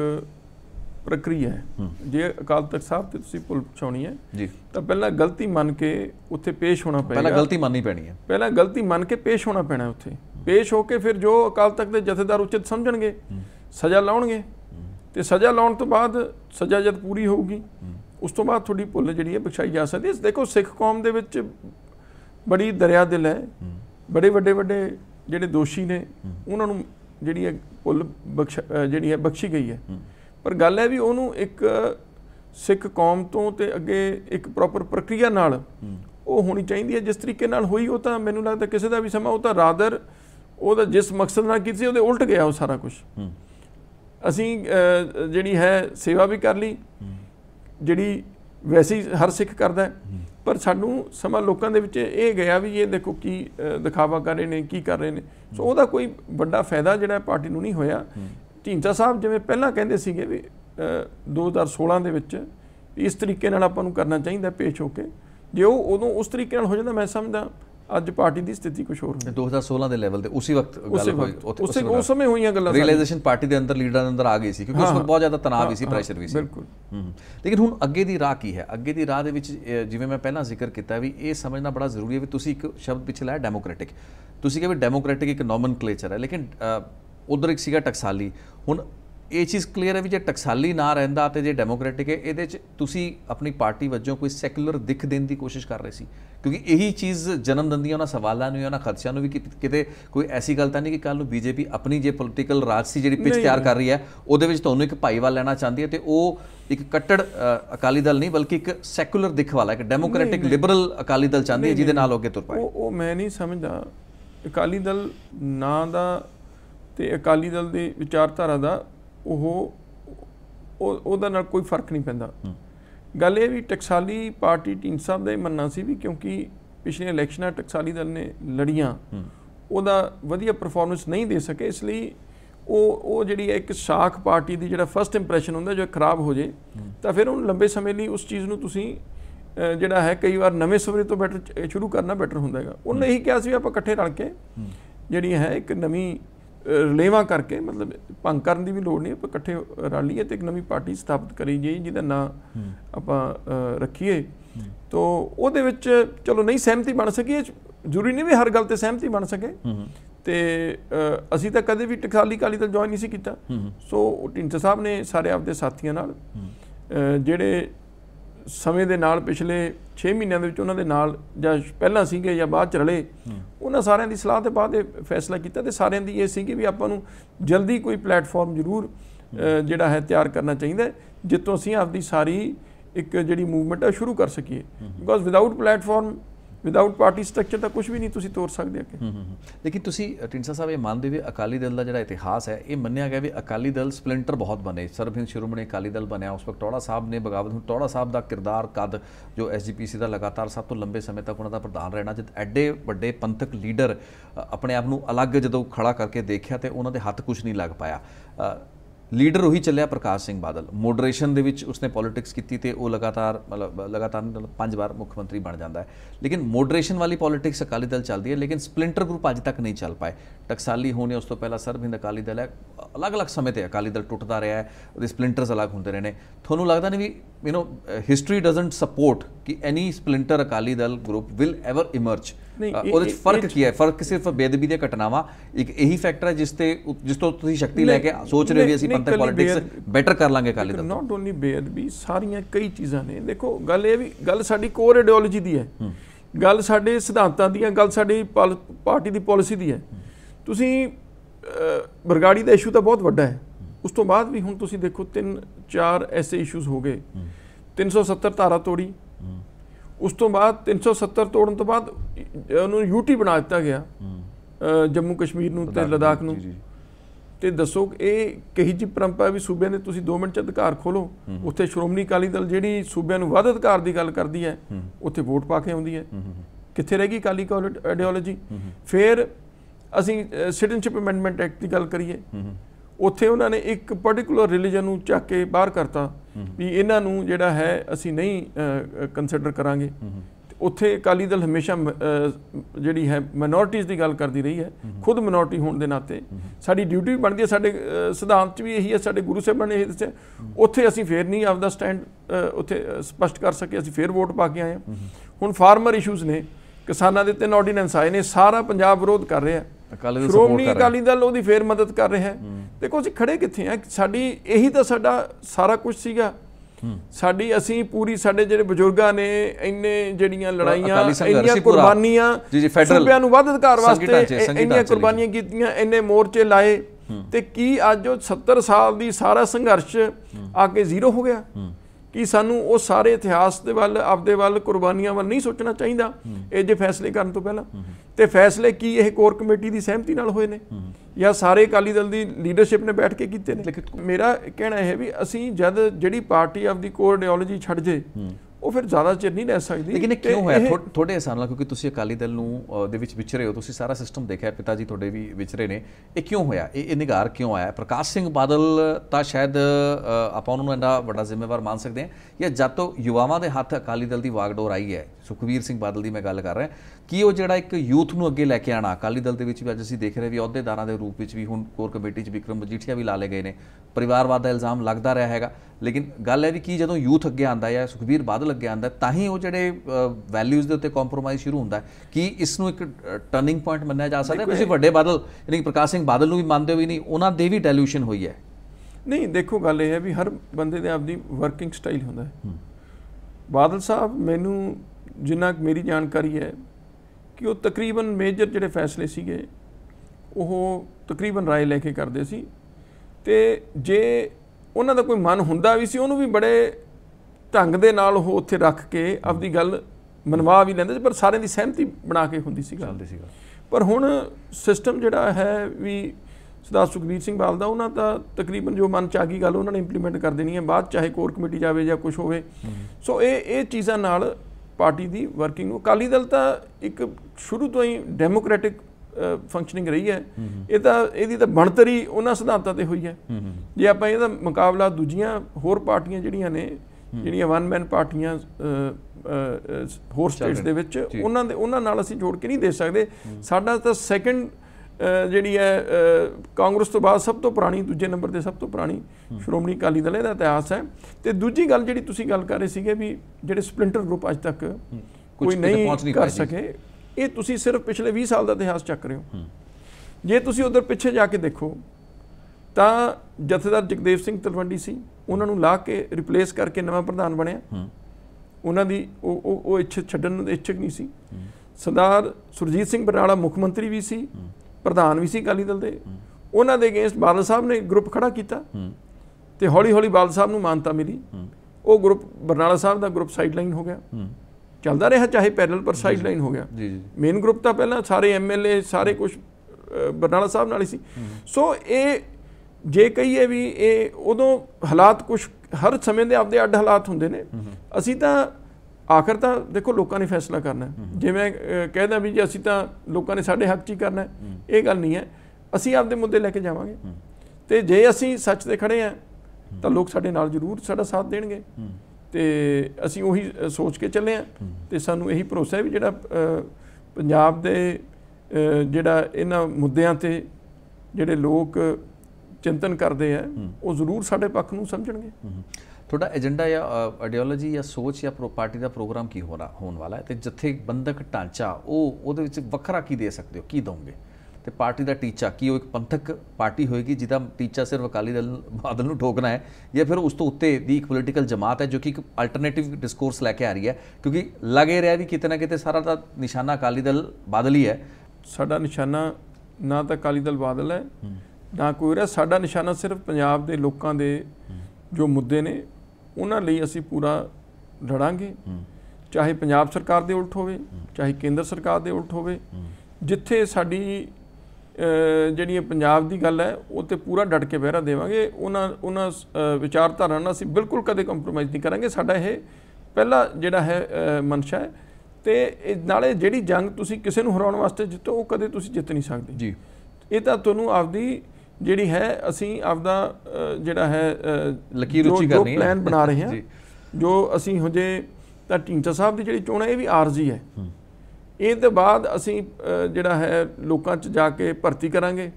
ਪ੍ਰਕਿਰਿਆ ਹੈ ਜੇ ਅਕਾਲ ਤਖਤ ਸਾਹਿਬ ਤੇ ਤੁਸੀਂ ਭੁੱਲ ਪਛਾਉਣੀ ਹੈ ਜੀ ਤਾਂ ਪਹਿਲਾਂ ਗਲਤੀ ਮੰਨ ਕੇ ਉੱਥੇ ਪੇਸ਼ ਹੋਣਾ ਪੈਣਾ ਪਹਿਲਾਂ ਗਲਤੀ ਮੰਨਣੀ ਪੈਣੀ ਹੈ ਪਹਿਲਾਂ ਗਲਤੀ ਮੰਨ ਕੇ ਪੇਸ਼ ਹੋਣਾ ਪੈਣਾ ਉੱਥੇ ਪੇਸ਼ ਹੋ ਕੇ ਫਿਰ ਜੋ ਅਕਾਲ ਤਖਤ ਦੇ ਜਥੇਦਾਰ ਉਚਿਤ ਸਮਝਣਗੇ ਸਜ਼ਾ ਲਾਉਣਗੇ ਤੇ ਸਜ਼ਾ ਲਾਉਣ ਤੋਂ ਬਾਅਦ ਸਜ਼ਾ ਜਦ ਪੂਰੀ ਹੋਊਗੀ ਉਸ ਤੋਂ ਬਾਅਦ ਤੁਹਾਡੀ ਭੁੱਲ ਜਿਹੜੀ ਹੈ ਬਖਸ਼ਾਈ ਜਾ ਸਕਦੀ ਹੈ ਦੇਖੋ ਸਿੱਖ ਕੌਮ ਦੇ ਵਿੱਚ ਬੜੀ ਦਰਿਆ ਦਿਲ ਹੈ ਬੜੇ ਵੱਡੇ ਵੱਡੇ ਜਿਹੜੇ ਦੋਸ਼ੀ ਨੇ ਉਹਨਾਂ ਨੂੰ ਜਿਹੜੀ ਹੈ ਭੁੱਲ ਜਿਹੜੀ ਹੈ ਬਖਸ਼ੀ ਗਈ ਹੈ ਪਰ ਗੱਲ ਹੈ ਵੀ ਉਹਨੂੰ ਇੱਕ ਸਿੱਖ ਕੌਮ ਤੋਂ ਤੇ ਅੱਗੇ ਇੱਕ ਪ੍ਰੋਪਰ ਪ੍ਰਕਿਰਿਆ ਨਾਲ ਉਹ ਹੋਣੀ ਚਾਹੀਦੀ ਹੈ ਜਿਸ ਤਰੀਕੇ ਨਾਲ ਹੋਈ ਉਹ ਤਾਂ ਮੈਨੂੰ ਲੱਗਦਾ ਕਿਸੇ ਦਾ ਵੀ ਸਮਾਂ ਉਹ ਤਾਂ ਰਾਦਰ ਉਹਦਾ ਜਿਸ ਮਕਸਦ ਨਾਲ ਕੀਤੀ ਸੀ ਉਹਦੇ ਉਲਟ ਗਿਆ ਉਹ ਸਾਰਾ ਕੁਝ ਅਸੀਂ ਜਿਹੜੀ ਹੈ ਸੇਵਾ ਵੀ ਕਰ ਲਈ ਜਿਹੜੀ ਵੈਸੀ ਹਰ ਸਿੱਖ ਕਰਦਾ ਪਰ ਸਾਨੂੰ ਸਮਾਂ ਲੋਕਾਂ ਦੇ ਵਿੱਚ ਇਹ ਗਿਆ ਵੀ ਇਹ ਦੇਖੋ ਕੀ ਦਿਖਾਵਾ ਕਰ ਰਹੇ ਨੇ ਕੀ ਕਰ ਰਹੇ ਨੇ ਸੋ ਉਹਦਾ ਕੋਈ ਵੱਡਾ ਫਾਇਦਾ ਜਿਹੜਾ ਪਾਰਟੀ ਨੂੰ ਨਹੀਂ ਹੋਇਆ ਢੀਂਚਾ ਸਾਹਿਬ ਜਿਵੇਂ ਪਹਿਲਾਂ ਕਹਿੰਦੇ ਸੀਗੇ ਵੀ 2016 ਦੇ ਵਿੱਚ ਇਸ ਤਰੀਕੇ ਨਾਲ ਆਪਾਂ ਨੂੰ ਕਰਨਾ ਚਾਹੀਦਾ ਪੇਸ਼ ਹੋ ਕੇ ਜੇ ਉਹ ਉਦੋਂ ਉਸ ਤਰੀਕੇ ਨਾਲ ਹੋ ਜਾਂਦਾ ਮੈਂ ਸਮਝਦਾ ਅੱਜ ਪਾਰਟੀ ਦੀ ਸਥਿਤੀ ਕੁਝ ਹੋਰ ਹੈ 2016 ਦੇ ਲੈਵਲ ਤੇ ਉਸੇ ਵਕਤ ਗੱਲ ਹੋਈ ਉਸੇ ਉਸ ਸਮੇਂ ਹੋਈਆਂ ਗੱਲਾਂ ਰੀਅਲਾਈਜੇਸ਼ਨ ਪਾਰਟੀ ਦੇ ਅੰਦਰ ਲੀਡਰਾਂ ਦੇ ਅੰਦਰ ਆ ਗਈ ਸੀ ਕਿਉਂਕਿ ਉਸ ਵਕਤ ਬਹੁਤ ਜ਼ਿਆਦਾ ਤਣਾਅ ਵੀ ਸੀ ਪ੍ਰੈਸ਼ਰ ਵੀ ਸੀ ਬਿਲਕੁਲ ਲੇਕਿਨ ਹੁਣ ਅੱਗੇ ਦੀ ਰਾਹ ਕੀ ਹੈ ਅੱਗੇ ਦੀ ਰਾਹ ਦੇ ਵਿੱਚ ਜਿਵੇਂ ਮੈਂ ਪਹਿਲਾਂ ਜ਼ਿਕਰ ਕੀਤਾ ਵੀ ਇਹ ਸਮਝਣਾ ਬੜਾ ਜ਼ਰੂਰੀ ਹੈ ਵੀ ਤੁਸੀਂ ਇੱਕ ਸ਼ਬਦ ਪਿੱਛੇ ਲਾਇਆ ਡੈਮੋਕ੍ਰੈਟਿਕ ਤੁਸੀਂ ਕਿਹਾ ਵੀ ਡੈਮੋਕ੍ਰੈਟਿਕ ਇੱਕ ਨੋਮਨਕਲੇਚਰ ਹੈ ਲੇਕਿਨ ਉਧਰ ਇੱਕ ਸੀਗਾ ਟਕਸਾਲੀ ਹੁਣ ਇਹ ਚੀਜ਼ ਕਲੀਅਰ ਹੈ ਵੀ ਜੇ ਟਕਸਾਲੀ ਨਾ ਰਹਿੰਦਾ ਤੇ ਜੇ ਡੈਮੋਕ੍ਰੈਟਿਕ ਹੈ ਇਹਦੇ 'ਚ ਤੁਸੀਂ ਆਪਣੀ ਪਾਰਟੀ ਵੱਜੋਂ ਕੋਈ ਸੈਕੂਲਰ ਦਿਖ ਦੇਣ ਦੀ ਕੋਸ਼ਿਸ਼ ਕਰ ਰਹੇ ਸੀ ਕਿਉਂਕਿ ਇਹੀ ਚੀਜ਼ ਜਨਮ ਦਿੰਦੀ ਉਹਨਾਂ ਸਵਾਲਾਂ ਨੂੰ ਉਹਨਾਂ ਖਦਸ਼ਿਆਂ ਨੂੰ ਵੀ ਕਿਤੇ ਕੋਈ ਐਸੀ ਗੱਲ ਤਾਂ ਨਹੀਂ ਕਿ ਕੱਲ ਨੂੰ ਬੀਜੇਪੀ ਆਪਣੀ ਜੇ ਪੋਲਿਟੀਕਲ ਰਾਜਸੀ ਜਿਹੜੀ ਪਿਚ ਤਿਆਰ ਕਰ ਰਹੀ ਹੈ ਉਹਦੇ ਵਿੱਚ ਤੁਹਾਨੂੰ ਇੱਕ ਭਾਈਵਾਲ ਲੈਣਾ ਚਾਹੁੰਦੀ ਹੈ ਤੇ ਉਹ ਇੱਕ ਕੱਟੜ ਅਕਾਲੀ ਦਲ ਨਹੀਂ ਬਲਕਿ ਇੱਕ ਸੈਕੂਲਰ ਦਿਖ ਵਾਲਾ ਇੱਕ ਡੈਮੋਕ੍ਰੈਟਿਕ ਲਿਬਰਲ ਅਕਾਲੀ ਦਲ ਚਾਹੁੰਦੀ ਹੈ ਜਿਹਦੇ ਨਾਲ ਅੱਗੇ ਤੁਰ ਪਾਏ ਉਹ ਮੈਂ ਨਹੀਂ ਸਮਝਦਾ ਅਕਾਲੀ ਦਲ ਨਾਂ ਦਾ ਤੇ ਅਕਾਲੀ ਦਲ ਦੀ ਵਿਚਾਰਧਾਰਾ ਦਾ ਉਹ ਉਹਦਾ ਨਾਲ ਕੋਈ ਫਰਕ ਨਹੀਂ ਪੈਂਦਾ ਗੱਲ ਇਹ ਵੀ ਟਕਸਾਲੀ ਪਾਰਟੀ ਟੀਨ ਸਾਹਿਬ ਦਾ ਹੀ ਮੰਨਣਾ ਸੀ ਵੀ ਕਿਉਂਕਿ ਪਿਛਲੇ ਇਲੈਕਸ਼ਨਾਂ ਟਕਸਾਲੀ ਦਲ ਨੇ ਲੜੀਆਂ ਉਹਦਾ ਵਧੀਆ ਪਰਫਾਰਮੈਂਸ ਨਹੀਂ ਦੇ ਸਕੇ ਇਸ ਲਈ ਉਹ ਉਹ ਜਿਹੜੀ ਇੱਕ ਸਾਖ ਪਾਰਟੀ ਦੀ ਜਿਹੜਾ ਫਰਸਟ ਇੰਪ੍ਰੈਸ਼ਨ ਹੁੰਦਾ ਜੋ ਖਰਾਬ ਹੋ ਜੇ ਤਾਂ ਫਿਰ ਉਹਨੂੰ ਲੰਬੇ ਸਮੇਂ ਲਈ ਉਸ ਚੀਜ਼ ਨੂੰ ਤੁਸੀਂ ਜਿਹੜਾ ਹੈ ਕਈ ਵਾਰ ਨਵੇਂ ਸਵਰੇ ਤੋਂ ਬੈਟਰ ਸ਼ੁਰੂ ਕਰਨਾ ਬੈਟਰ ਹੁੰਦਾ ਹੈਗਾ ਉਹਨੇ ਇਹੀ ਕਿਹਾ ਸੀ ਆਪਾਂ ਇਕੱਠੇ ਰਲ ਕੇ ਜਿਹੜੀ ਹੈ ਇੱਕ ਨਵੀਂ ਰਲੇਵਾ ਕਰਕੇ ਮਤਲਬ ਭੰਗ ਕਰਨ ਦੀ ਵੀ ਲੋੜ ਨਹੀਂ ਆਪਾਂ ਇਕੱਠੇ ਰਾਲੀਏ ਤੇ ਇੱਕ ਨਵੀਂ ਪਾਰਟੀ ਸਥਾਪਿਤ ਕਰੀ ਜੀ ਜਿਹਦਾ ਨਾਂ ਆਪਾਂ ਰੱਖੀਏ ਤੋਂ ਉਹਦੇ ਵਿੱਚ ਚਲੋ ਨਹੀਂ ਸਹਿਮਤੀ ਬਣ ਸਕੀ ਜ਼ਰੂਰੀ ਨਹੀਂ ਵੀ ਹਰ ਗੱਲ ਤੇ ਸਹਿਮਤੀ ਬਣ ਸਕੇ ਤੇ ਅਸੀਂ ਤਾਂ ਕਦੇ ਵੀ ਟਕਸਾਲੀ ਕਾਲੀ ਦਲ ਜੁਆਇਨ ਨਹੀਂ ਸੀ ਕੀਤਾ ਸੋ ਢਿੰਚਾ ਸਾਹਿਬ ਨੇ ਸਾਰੇ ਆਪਦੇ ਸਾਥੀਆਂ ਨਾਲ ਜਿਹੜੇ ਸਮੇਂ ਦੇ ਨਾਲ ਪਿਛਲੇ 6 ਮਹੀਨਿਆਂ ਦੇ ਵਿੱਚ ਉਹਨਾਂ ਦੇ ਨਾਲ ਜਾਂ ਪਹਿਲਾਂ ਸੀਗੇ ਜਾਂ ਬਾਅਦ ਚ ਰਲੇ ਉਹਨਾਂ ਸਾਰਿਆਂ ਦੀ ਸਲਾਹ ਤੇ ਬਾਅਦ ਇਹ ਫੈਸਲਾ ਕੀਤਾ ਤੇ ਸਾਰਿਆਂ ਦੀ ਇਹ ਸੀ ਕਿ ਵੀ ਆਪਾਂ ਨੂੰ ਜਲਦੀ ਕੋਈ ਪਲੇਟਫਾਰਮ ਜ਼ਰੂਰ ਜਿਹੜਾ ਹੈ ਤਿਆਰ ਕਰਨਾ ਚਾਹੀਦਾ ਜਿੱਤੋਂ ਅਸੀਂ ਆਪਦੀ ਸਾਰੀ ਇੱਕ ਜਿਹੜੀ ਮੂਵਮੈਂਟ ਆ ਸ਼ੁਰੂ ਕਰ ਸਕੀਏ because without platform without party structure ਤਾਂ ਕੁਝ ਵੀ ਨਹੀਂ ਤੁਸੀਂ ਤੋੜ ਸਕਦੇ ਅੱਗੇ ਹੂੰ ਹੂੰ ਲੇਕਿਨ ਤੁਸੀਂ ਟਿੰਸਾ ਸਾਹਿਬ ਇਹ ਮੰਨਦੇ ਵੀ ਅਕਾਲੀ ਦਲ ਦਾ ਜਿਹੜਾ ਇਤਿਹਾਸ ਹੈ ਇਹ ਮੰਨਿਆ ਗਿਆ ਵੀ ਅਕਾਲੀ ਦਲ ਸਪਲਿੰਟਰ ਬਹੁਤ ਬਣੇ ਸਰਬਹਿੰਦ ਸ਼੍ਰੋਮਣੀ ਅਕਾਲੀ ਦਲ ਬਣਿਆ ਉਸ ਵਕਤ ਟੋੜਾ ਸਾਹਿਬ ਨੇ ਬਗਾਵਤ ਨੂੰ ਟੋੜਾ ਸਾਹਿਬ ਦਾ ਕਿਰਦਾਰ ਕਦ ਜੋ ਐਸਜੀਪੀਸੀ ਦਾ ਲਗਾਤਾਰ ਸਭ ਤੋਂ ਲੰਬੇ ਸਮੇਂ ਤੱਕ ਉਹਨਾਂ ਦਾ ਪ੍ਰਧਾਨ ਰਹਿਣਾ ਜਿਤ ਐਡੇ ਵੱਡੇ ਪੰਥਕ ਲੀਡਰ ਆਪਣੇ ਆਪ ਨੂੰ ਅਲੱਗ ਜਦੋਂ ਖੜਾ ਕਰਕੇ ਦੇਖਿਆ ਤੇ ਉਹਨਾਂ ਦੇ ਹੱਥ ਕੁਝ ਨਹੀਂ ਲੱਗ ਪਾਇਆ ਲੀਡਰ ਉਹੀ ਚੱਲਿਆ ਪ੍ਰਕਾਸ਼ ਸਿੰਘ ਬਾਦਲ ਮੋਡਰੇਸ਼ਨ ਦੇ ਵਿੱਚ ਉਸਨੇ ਪੋਲਿਟਿਕਸ ਕੀਤੀ ਤੇ ਉਹ ਲਗਾਤਾਰ ਮਤਲਬ ਲਗਾਤਾਰ ਪੰਜ ਵਾਰ ਮੁੱਖ ਮੰਤਰੀ ਬਣ ਜਾਂਦਾ ਹੈ ਲੇਕਿਨ ਮੋਡਰੇਸ਼ਨ ਵਾਲੀ ਪੋਲਿਟਿਕਸ ਅਕਾਲੀ ਦਲ ਚੱਲਦੀ ਹੈ ਲੇਕਿਨ ਸਪਲਿੰਟਰ ਗਰੁੱਪ ਅੱਜ ਤੱਕ ਨਹੀਂ ਚੱਲ ਪਾਏ ਟਕਸਾਲੀ ਹੋਣੇ ਉਸ ਤੋਂ ਪਹਿਲਾਂ ਸਰਬਿੰਦ ਅਕਾਲੀ ਦਲ ਹੈ ਅਲੱਗ-ਅਲੱਗ ਸਮੇਂ ਤੇ ਅਕਾਲੀ ਦਲ ਟੁੱਟਦਾ ਰਿਹਾ ਹੈ ਉਹਦੇ ਸਪਲਿੰਟਰਸ ਅਲੱਗ ਹੁੰਦੇ ਰਹੇ ਨੇ ਤੁਹਾਨੂੰ ਲੱਗਦਾ ਨਹੀਂ ਵੀ you know history doesn't support ਕਿ any splinter Akali Dal group will ever emerge ਉਹਦੇ ਚ ਫਰਕ ਕੀ ਹੈ ਫਰਕ ਸਿਰਫ ਬੇਦਬੀ ਦੀਆਂ ਘਟਨਾਵਾਂ ਇੱਕ ਇਹੀ ਫੈਕਟਰ ਹੈ ਜਿਸ ਤੇ ਜਿਸ ਤੋਂ ਤੁਸੀਂ ਸ਼ਕਤੀ ਲੈ ਕੇ ਸੋਚ ਰਹੇ ਵੀ ਅਸੀਂ ਪੰਥਕ ਪੋਲਿਟਿਕਸ ਬੈਟਰ ਕਰ ਲਾਂਗੇ ਕਾਲੀ ਦਲ ਨਾਟ ਓਨਲੀ ਬੇਦਬੀ ਸਾਰੀਆਂ ਕਈ ਚੀਜ਼ਾਂ ਨੇ ਦੇਖੋ ਗੱਲ ਇਹ ਵੀ ਗੱਲ ਸਾਡੀ ਕੋਰ ਆਈਡੀਓਲੋਜੀ ਦੀ ਹੈ ਗੱਲ ਸਾਡੇ ਸਿਧਾਂਤਾਂ ਦੀ ਹੈ ਗੱਲ ਸਾਡੀ ਪਾਰਟੀ ਦੀ ਪਾਲਿਸੀ ਦੀ ਹੈ ਤੁਸੀਂ ਬਰਗਾੜੀ ਦਾ ਇਸ਼ੂ ਤਾਂ ਬਹੁਤ ਵੱਡਾ ਹੈ ਉਸ ਤੋਂ ਬਾਅਦ ਵੀ ਹੁਣ ਤੁਸੀਂ ਦੇਖੋ ਤਿੰਨ ਚਾਰ ਐਸੇ ਇਸ਼ੂਜ਼ ਹੋ ਗਏ 370 ਧਾਰਾ ਤੋੜੀ ਉਸ ਤੋਂ ਬਾਅਦ 370 ਤੋੜਨ ਤੋਂ ਬਾਅਦ ਉਹਨੂੰ ਯੂਟੀ ਬਣਾ ਦਿੱਤਾ ਗਿਆ ਜੰਮੂ ਕਸ਼ਮੀਰ ਨੂੰ ਤੇ ਲਦਾਖ ਨੂੰ ਤੇ ਦੱਸੋ ਇਹ ਕਹੀ ਜੀ ਪਰੰਪਰਾ ਵੀ ਸੂਬਿਆਂ ਦੇ ਤੁਸੀਂ 2 ਮਿੰਟ ਚ ਅਧਿਕਾਰ ਖੋਲੋ ਉੱਥੇ ਸ਼੍ਰੋਮਣੀ ਅਕਾਲੀ ਦਲ ਜਿਹੜੀ ਸੂਬਿਆਂ ਨੂੰ ਵੱਧ ਅਧਿਕਾਰ ਦੀ ਗੱਲ ਕਰਦੀ ਹੈ ਉੱਥੇ ਵੋਟ ਪਾ ਕੇ ਆਉਂਦੀ ਹੈ ਕਿੱਥੇ ਰਹਿ ਗਈ ਅਕਾਲੀ ਆਈਡੀਓਲੋਜੀ ਫਿਰ ਅਸੀਂ ਸਿਟੀਜ਼ਨਸ਼ਿਪ ਅਮੈਂਡਮੈਂਟ ਐਕਟ ਦੀ ਗੱਲ ਕਰੀਏ ਉੱਥੇ ਉਹਨਾਂ ਨੇ ਇੱਕ ਪਾਰਟਿਕੂਲਰ ਰਿਲੀਜਨ ਨੂੰ ਚੱਕ ਕੇ ਬਾਹਰ ਕਰਤਾ ਵੀ ਇਹਨਾਂ ਨੂੰ ਜਿਹੜਾ ਹੈ ਅਸੀਂ ਨਹੀਂ ਕੰਸੀਡਰ ਕਰਾਂਗੇ ਉੱਥੇ ਅਕਾਲੀ ਦਲ ਹਮੇਸ਼ਾ ਜਿਹੜੀ ਹੈ ਮਿਨੋਰਟੀਆਂ ਦੀ ਗੱਲ ਕਰਦੀ ਰਹੀ ਹੈ ਖੁਦ ਮਿਨੋਰਟੀ ਹੋਣ ਦੇ ਨਾਤੇ ਸਾਡੀ ਡਿਊਟੀ ਵੀ ਬਣਦੀ ਹੈ ਸਾਡੇ ਸਿਧਾਂਤ 'ਚ ਵੀ ਇਹੀ ਹੈ ਸਾਡੇ ਗੁਰੂ ਸਾਹਿਬਾਨ ਨੇ ਇਹ ਦੱਸਿਆ ਉੱਥੇ ਅਸੀਂ ਫੇਰ ਨਹੀਂ ਆਪਦਾ ਸਟੈਂਡ ਉੱਥੇ ਸਪਸ਼ਟ ਕਰ ਸਕੇ ਅਸੀਂ ਫੇਰ ਵੋਟ ਪਾ ਕੇ ਆਏ ਹਾਂ ਹੁਣ ਫਾਰਮਰ ਇਸ਼ੂਜ਼ ਨੇ ਕਿਸਾਨਾਂ ਦੇ ਤਿੰਨ ਆਰਡੀਨੈਂਸ ਆਏ ਨੇ ਸਾਰਾ ਪੰਜਾਬ ਵਿਰੋਧ ਕਰ ਰਿਹਾ ਅਕਾਲੀ ਦਲ ਸਪੋਰਟ ਕਰ ਰਿਹਾ ਅਕਾਲੀ ਦਲ ਉਹਦੀ ਫੇਰ ਮਦਦ ਕਰ ਰਿਹਾ ਹੈ ਦੇਖੋ ਅਸੀਂ ਖੜੇ ਕਿੱਥੇ ਆ ਸਾਡੀ ਇਹੀ ਤਾਂ ਸਾਡਾ ਸਾਰਾ ਕੁਝ ਸੀਗਾ ਸਾਡੀ ਅਸੀਂ ਪੂਰੀ ਸਾਡੇ ਜਿਹੜੇ ਬਜ਼ੁਰਗਾਂ ਨੇ ਇੰਨੇ ਜਿਹੜੀਆਂ ਲੜਾਈਆਂ ਇੰਨੀਆਂ ਕੁਰਬਾਨੀਆਂ ਜੀ ਜੀ ਸੂਬਿਆਂ ਨੂੰ ਵੱਧ ਅਧਿਕਾਰ ਵਾਸਤੇ ਇੰਨੀਆਂ ਕੁਰਬਾਨੀਆਂ ਕੀਤੀਆਂ ਇੰਨੇ ਮੋਰਚੇ ਲਾਏ ਤੇ ਕੀ ਅੱਜ ਉਹ 70 ਸਾਲ ਦੀ ਸਾਰਾ ਸੰਘਰਸ਼ ਆ ਕੇ ਜ਼ੀਰੋ ਹੋ ਗਿਆ ਕਿ ਸਾਨੂੰ ਉਹ ਸਾਰੇ ਇਤਿਹਾਸ ਦੇ ਵੱਲ ਆਪਦੇ ਵੱਲ ਕੁਰਬਾਨੀਆਂ ਵੱਲ ਨਹੀਂ ਸੋਚਣਾ ਚਾਹੀਦਾ ਇਹ ਜੇ ਫੈਸਲੇ ਕਰਨ ਤੋਂ ਪਹਿਲਾਂ ਤੇ ਫੈਸਲੇ ਕੀ ਇਹ ਕੋਰ ਕਮੇਟੀ ਦੀ ਸਹਿਮਤੀ ਨਾਲ ਹੋਏ ਨੇ ਜਾਂ ਸਾਰੇ ਅਕਾਲੀ ਦਲ ਦੀ ਲੀਡਰਸ਼ਿਪ ਨੇ ਬੈਠ ਕੇ ਕੀਤੇ ਨੇ ਮੇਰਾ ਕਹਿਣਾ ਇਹ ਹੈ ਵੀ ਅਸੀਂ ਜਦ ਜਿਹੜੀ ਪਾਰਟੀ ਆਪਦੀ ਕੋਰ ਡਾਇਓਲੋਜੀ ਛੱਡ ਜੇ ਉਹ ਫਿਰ ਜ਼ਿਆਦਾ ਚਿਰ ਨਹੀਂ ਰਹਿ ਸਕਦੀ ਲੇਕਿਨ ਇਹ ਕਿਉਂ ਹੋਇਆ ਤੁਹਾਡੇ ਹਿਸਾਬ ਨਾਲ ਕਿਉਂਕਿ ਤੁਸੀਂ ਅਕਾਲੀ ਦਲ ਨੂੰ ਦੇ ਵਿੱਚ ਵਿਚਰੇ ਹੋ ਤੁਸੀਂ ਸਾਰਾ ਸਿਸਟਮ ਦੇਖਿਆ ਪਿਤਾ ਜੀ ਤੁਹਾਡੇ ਵੀ ਵਿਚਰੇ ਨੇ ਇਹ ਕਿਉਂ ਹੋਇਆ ਇਹ ਨਿਗਾਰ ਕਿਉਂ ਆਇਆ ਪ੍ਰਕਾਸ਼ ਸਿੰਘ ਬਾਦਲ ਤਾਂ ਸ਼ਾਇਦ ਆਪਾਂ ਉਹਨਾਂ ਨੂੰ ਇੰਨਾ ਵੱਡਾ ਜ਼ਿੰਮੇਵਾਰ ਮੰਨ ਸਕਦੇ ਹਾਂ ਜਾਂ ਜਦ ਤੋਂ ਯੁਵਾਵਾਂ ਦੇ ਹੱਥ ਅਕਾਲੀ ਦਲ ਦੀ ਵਾਗਡੋਰ ਆਈ ਹੈ ਸੁਖਵੀਰ ਸਿੰਘ ਬਾਦਲ ਦੀ ਮੈਂ ਗੱਲ ਕਰ ਰਿਹਾ ਕਿ ਉਹ ਜਿਹੜਾ ਇੱਕ ਯੂਥ ਨੂੰ ਅੱਗੇ ਲੈ ਕੇ ਆਣਾ ਅਕਾਲੀ ਦਲ ਦੇ ਵਿੱਚ ਵੀ ਅੱਜ ਅਸੀਂ ਦੇਖ ਰਹੇ ਵੀ ਅਹੁਦੇਦਾਰਾਂ ਦੇ ਰੂਪ ਵਿੱਚ ਵੀ ਹੁਣ ਕੋਰ ਕਮੇਟੀ 'ਚ ਵਿਕਰਮ ਮਜੀਠੀਆ ਵੀ ਲਾ ਲਏ ਗਏ ਨੇ ਪਰਿਵਾਰਵਾਦ ਦਾ ਇਲਜ਼ਾਮ ਲੱਗਦਾ ਰਿਹਾ ਹੈਗਾ ਲੇਕਿਨ ਗੱਲ ਹੈ ਵੀ ਕੀ ਜਦੋਂ ਯੂਥ ਅੱਗੇ ਆਂਦਾ ਜਾਂ ਸੁਖਵੀਰ ਬਾਦਲ ਅੱਗੇ ਆਂਦਾ ਤਾਂ ਹੀ ਉਹ ਜਿਹੜੇ ਵੈਲਿਊਜ਼ ਦੇ ਉੱਤੇ ਕੰਪਰੋਮਾਈਜ਼ ਸ਼ੁਰੂ ਹੁੰਦਾ ਕਿ ਇਸ ਨੂੰ ਇੱਕ ਟਰਨਿੰਗ ਪੁਆਇੰਟ ਮੰਨਿਆ ਜਾ ਸਕਦਾ ਤੁਸੀਂ ਵੱਡੇ ਬਾਦਲ ਯਾਨੀ ਪ੍ਰਕਾਸ਼ ਸਿੰਘ ਬਾਦਲ ਨੂੰ ਵੀ ਮੰਨਦੇ ਹੋ ਵੀ ਨਹੀਂ ਉਹਨਾਂ ਦੇ ਵੀ ਡਾਇਲੂਸ਼ਨ ਹੋਈ ਹੈ ਨਹੀਂ ਦੇਖੋ ਗੱਲ ਇਹ ਹੈ ਵੀ ਹਰ ਬੰਦੇ ਦੇ ਆਪਦੀ ਵਰਕਿੰਗ ਸਟਾਈਲ ਹੁੰਦਾ ਹੈ ਬਾਦਲ ਸਾਹਿਬ ਮੈਨੂੰ ਜਿੰਨਾ ਕਿ ਮੇਰੀ ਜਾਣਕਾਰੀ ਹੈ ਕਿ ਉਹ ਤਕਰੀਬਨ ਮੇਜਰ ਜਿਹੜੇ ਫੈਸਲੇ ਸੀਗੇ ਉਹ ਤਕਰੀਬਨ رائے ਲੈ ਕੇ ਕਰਦੇ ਸੀ ਤੇ ਜੇ ਉਹਨਾਂ ਦਾ ਕੋਈ ਮਨ ਹੁੰਦਾ ਵੀ ਸੀ ਉਹਨੂੰ ਵੀ ਬੜੇ ਢੰਗ ਦੇ ਨਾਲ ਉਹ ਉੱਥੇ ਰੱਖ ਕੇ ਆਪਦੀ ਗੱਲ ਮਨਵਾ ਵੀ ਲੈਂਦੇ ਪਰ ਸਾਰਿਆਂ ਦੀ ਸਹਿਮਤੀ ਬਣਾ ਕੇ ਹੁੰਦੀ ਸੀ ਗੱਲ ਪਰ ਹੁਣ ਸਿਸਟਮ ਜਿਹੜਾ ਹੈ ਵੀ ਸਰਦਾਰ ਸੁਖਬੀਰ ਸਿੰਘ ਬਾਲ ਦਾ ਉਹਨਾਂ ਦਾ ਤਕਰੀਬਨ ਜੋ ਮਨ ਚਾਗੀ ਗੱਲ ਉਹਨਾਂ ਨੇ ਇੰਪਲੀਮੈਂਟ ਕਰ ਦੇਣੀ ਹੈ ਬਾਅਦ ਚਾਹੇ ਕੋਰ ਕਮੇਟੀ ਜਾਵੇ ਜਾਂ ਕੁਝ ਹੋਵੇ ਸੋ ਇਹ ਇਹ ਚੀਜ਼ਾਂ ਨਾਲ ਪਾਰਟੀ ਦੀ ਵਰਕਿੰਗ ਨੂੰ ਅਕਾਲੀ ਦਲ ਤਾਂ ਇੱਕ ਸ਼ੁਰੂ ਤੋਂ ਹੀ ਡੈਮੋਕ੍ਰੈਟਿਕ ਫੰਕਸ਼ਨਿੰਗ ਰਹੀ ਹੈ ਇਹ ਤਾਂ ਇਹਦੀ ਤਾਂ ਬਣਤਰੀ ਉਹਨਾਂ ਸਿਧਾਂਤਾਂ ਤੇ ਹੋਈ ਹੈ ਜੇ ਆਪਾਂ ਇਹਦਾ ਮੁਕਾਬਲਾ ਦੂਜੀਆਂ ਹੋਰ ਪਾਰਟੀਆਂ ਜਿਹੜੀਆਂ ਨੇ ਜਿਹੜੀਆਂ ਵਨ ਮੈਨ ਪਾਰਟੀਆਂ ਹੋਰ ਸਟੇਟਸ ਦੇ ਵਿੱਚ ਉਹਨਾਂ ਦੇ ਉਹਨਾਂ ਨਾਲ ਅਸੀਂ ਜੋੜ ਕੇ ਨਹੀਂ ਦੇ ਸਕਦੇ ਸਾਡਾ ਤਾਂ ਸੈਕੰਡ ਜਿਹੜੀ ਹੈ ਕਾਂਗਰਸ ਤੋਂ ਬਾਅਦ ਸਭ ਤੋਂ ਪੁਰਾਣੀ ਦੂਜੇ ਨੰਬਰ ਤੇ ਸਭ ਤੋਂ ਪੁਰਾਣੀ ਸ਼੍ਰੋਮਣੀ ਅਕਾਲੀ ਦਲ ਦਾ ਇਤਿਹਾਸ ਹੈ ਤੇ ਦੂਜੀ ਗੱਲ ਜਿਹੜੀ ਤੁਸੀਂ ਗੱਲ ਕਰ ਰਹੇ ਸੀਗੇ ਵੀ ਜਿਹੜੇ ਸਪਲਿੰਟਰ ਗਰੁੱਪ ਅੱਜ ਤੱਕ ਕੋਈ ਨਹੀਂ ਕਰ ਸਕੇ ਇਹ ਤੁਸੀਂ ਸਿਰਫ ਪਿਛਲੇ 20 ਸਾਲ ਦਾ ਇਤਿਹਾਸ ਚੱਕ ਰਹੇ ਹੋ ਜੇ ਤੁਸੀਂ ਉਧਰ ਪਿੱਛੇ ਜਾ ਕੇ ਦੇਖੋ ਤਾਂ ਜਥੇਦਾਰ ਜਗਦੇਵ ਸਿੰਘ ਤਲਵੰਡੀ ਸੀ ਉਹਨਾਂ ਨੂੰ ਲਾ ਕੇ ਰਿਪਲੇਸ ਕਰਕੇ ਨਵਾਂ ਪ੍ਰਧਾਨ ਬਣਿਆ ਉਹਨਾਂ ਦੀ ਉਹ ਉਹ ਇੱਛਾ ਛੱਡਣ ਦੀ ਇੱਛਾ ਨਹੀਂ ਸੀ ਸਰਦਾਰ ਸੁਰਜੀਤ ਸਿੰਘ ਬਰਨਾਲਾ ਮੁੱਖ ਮੰਤਰੀ ਵੀ ਸੀ ਪ੍ਰਧਾਨ ਵੀ ਸੀ ਅਕਾਲੀ ਦਲ ਦੇ ਉਹਨਾਂ ਦੇ ਅਗੇਂਸਟ ਬਾਦਲ ਸਾਹਿਬ ਨੇ ਗਰੁੱਪ ਖੜਾ ਕੀਤਾ ਤੇ ਹੌਲੀ ਹੌਲੀ ਬਾਦਲ ਸਾਹਿਬ ਨੂੰ ਮਾਨਤਾ ਮਿਲੀ ਉਹ ਗਰੁੱਪ ਬਰਨਾਲਾ ਸਾਹਿਬ ਦਾ ਗਰੁੱਪ ਸਾਈਡਲਾਈਨ ਹੋ ਗਿਆ ਚੱਲਦਾ ਰਿਹਾ ਚਾਹੇ ਪੈਰਲਲ ਪਰ ਸਾਈਡਲਾਈਨ ਹੋ ਗਿਆ ਜੀ ਜੀ ਮੇਨ ਗਰੁੱਪ ਤਾਂ ਪਹਿਲਾਂ ਸਾਰੇ ਐਮਐਲਏ ਸਾਰੇ ਕੁਝ ਬਰਨਾਲਾ ਸਾਹਿਬ ਨਾਲ ਹੀ ਸੀ ਸੋ ਇਹ ਜੇ ਕਹੀਏ ਵੀ ਇਹ ਉਦੋਂ ਹਾਲਾਤ ਕੁਝ ਹਰ ਸਮੇਂ ਦੇ ਆਪਦੇ ਅੱਡ ਹਾਲਾਤ ਹੁੰਦੇ ਨੇ ਅਸੀਂ ਤਾਂ ਆਖਰ ਤਾਂ ਦੇਖੋ ਲੋਕਾਂ ਨੇ ਫੈਸਲਾ ਕਰਨਾ ਜਿਵੇਂ ਕਹਿੰਦਾ ਵੀ ਜੇ ਅਸੀਂ ਤਾਂ ਲੋਕਾਂ ਨੇ ਸਾਡੇ ਹੱਕ 'ਚ ਹੀ ਕਰਨਾ ਇਹ ਗੱਲ ਨਹੀਂ ਹੈ ਅਸੀਂ ਆਪਦੇ ਮੁੱਦੇ ਲੈ ਕੇ ਜਾਵਾਂਗੇ ਤੇ ਜੇ ਅਸੀਂ ਸੱਚ ਤੇ ਖੜੇ ਆ ਤਾਂ ਲੋਕ ਸਾਡੇ ਨਾਲ ਜ਼ਰੂਰ ਸਾਡਾ ਸਾਥ ਦੇਣਗੇ ਤੇ ਅਸੀਂ ਉਹੀ ਸੋਚ ਕੇ ਚੱਲੇ ਆ ਤੇ ਸਾਨੂੰ ਇਹੀ ਭਰੋਸਾ ਹੈ ਵੀ ਜਿਹੜਾ ਪੰਜਾਬ ਦੇ ਜਿਹੜਾ ਇਹਨਾਂ ਮੁੱਦਿਆਂ ਤੇ ਜਿਹੜੇ ਲੋਕ ਚਿੰਤਨ ਕਰਦੇ ਆ ਉਹ ਜ਼ਰੂਰ ਸਾਡੇ ਪੱਖ ਨੂੰ ਸਮਝਣਗੇ ਤੁਹਾਡਾ ਏਜੰਡਾ ਜਾਂ ਆਈਡੀਓਲੋਜੀ ਜਾਂ ਸੋਚ ਜਾਂ ਪ੍ਰੋਪਰਟੀ ਦਾ ਪ੍ਰੋਗਰਾਮ ਕੀ ਹੋਣਾ ਹੋਣ ਵਾਲਾ ਹੈ ਤੇ ਜਿੱਥੇ ਬੰਦਕ ਢਾਂਚਾ ਉਹ ਉਹਦੇ ਵਿੱਚ ਵੱਖਰਾ ਕੀ ਦੇ ਸਕਦੇ ਹੋ ਕੀ ਦੋਗੇ ਤੇ ਪਾਰਟੀ ਦਾ ਟੀਚਾ ਕੀ ਉਹ ਇੱਕ ਪੰਥਕ ਪਾਰਟੀ ਹੋਏਗੀ ਜਿਹਦਾ ਟੀਚਾ ਸਿਰਫ ਅਕਾਲੀ ਦਲ ਬਾਦਲ ਨੂੰ ਠੋਕਣਾ ਹੈ ਜਾਂ ਫਿਰ ਉਸ ਤੋਂ ਉੱਤੇ ਦੀ ਇੱਕ ਪੋਲੀਟੀਕਲ ਜਮਾਤ ਹੈ ਜੋ ਕਿ ਇੱਕ ਅਲਟਰਨੇਟਿਵ ਡਿਸਕੋਰਸ ਲੈ ਕੇ ਆ ਰਹੀ ਹੈ ਕਿਉਂਕਿ ਲੱਗੇ ਰਿਹਾ ਵੀ ਕਿਤੇ ਨਾ ਕਿਤੇ ਸਾਰਾ ਦਾ ਨਿਸ਼ਾਨਾ ਅਕਾਲੀ ਦਲ ਬਾਦਲ ਹੀ ਹੈ ਸਾਡਾ ਨਿਸ਼ਾਨਾ ਨਾ ਤਾਂ ਅਕਾਲੀ ਦਲ ਬਾਦਲ ਹੈ ਨਾ ਕੋਈ ਰਿਹਾ ਸਾਡਾ ਨਿਸ਼ਾਨਾ ਸਿਰਫ ਪੰਜਾਬ ਦੇ ਲੋਕਾਂ ਦੇ ਜੋ ਮੁੱਦੇ ਨੇ ਉਹਨਾਂ ਲਈ ਅਸੀਂ ਪੂਰਾ ਲੜਾਂਗੇ ਚਾਹੇ ਪੰਜਾਬ ਸਰਕਾਰ ਦੇ ਉਲਟ ਹੋਵੇ ਚਾਹੇ ਕੇਂਦਰ ਸਰਕਾਰ ਦੇ ਉਲਟ ਹੋਵੇ ਜਿੱਥੇ ਸਾਡੀ ਜਿਹੜੀ ਪੰਜਾਬ ਦੀ ਗੱਲ ਹੈ ਉਹ ਤੇ ਪੂਰਾ ਡਟ ਕੇ ਪਹਿਰਾ ਦੇਵਾਂਗੇ ਉਹਨਾਂ ਉਹਨਾਂ ਵਿਚਾਰਧਾਰਾ ਨਾਲ ਅਸੀਂ ਬਿਲਕੁਲ ਕਦੇ ਕੰਪਰੋਮਾਈਜ਼ ਨਹੀਂ ਕਰਾਂਗੇ ਸਾਡਾ ਇਹ ਪਹਿਲਾ ਜਿਹੜਾ ਹੈ ਮਨਸ਼ਾ ਹੈ ਤੇ ਨਾਲੇ ਜਿਹੜੀ ਜੰਗ ਤੁਸੀਂ ਕਿਸੇ ਨੂੰ ਹਰਾਉਣ ਵਾਸਤੇ ਜਿੱਤੋ ਉਹ ਕਦੇ ਤੁਸੀਂ ਜਿੱਤ ਨਹੀਂ ਸਕਦੇ ਜੀ ਇਹ ਤਾਂ ਤੁਹਾਨੂੰ ਆਪਦੀ ਜਿਹੜੀ ਹੈ ਅਸੀਂ ਆਪਦਾ ਜਿਹੜਾ ਹੈ ਲਕੀਰ ਉੱਚੀ ਕਰਨੀ ਹੈ ਪਲਾਨ ਬਣਾ ਰਹੇ ਹਾਂ ਜੋ ਅਸੀਂ ਹੁਜੇ ਤਾਂ ਢੀਂਚਾ ਸਾਹਿਬ ਦੀ ਜਿਹੜੀ ਚੋਣ ਹੈ ਇਹ ਵੀ ਆਰਜ਼ੀ ਹੈ ਇਹ ਤੋਂ ਬਾਅਦ ਅਸੀਂ ਜਿਹੜਾ ਹੈ ਲੋਕਾਂ 'ਚ ਜਾ ਕੇ ਭਰਤੀ ਕਰਾਂਗੇ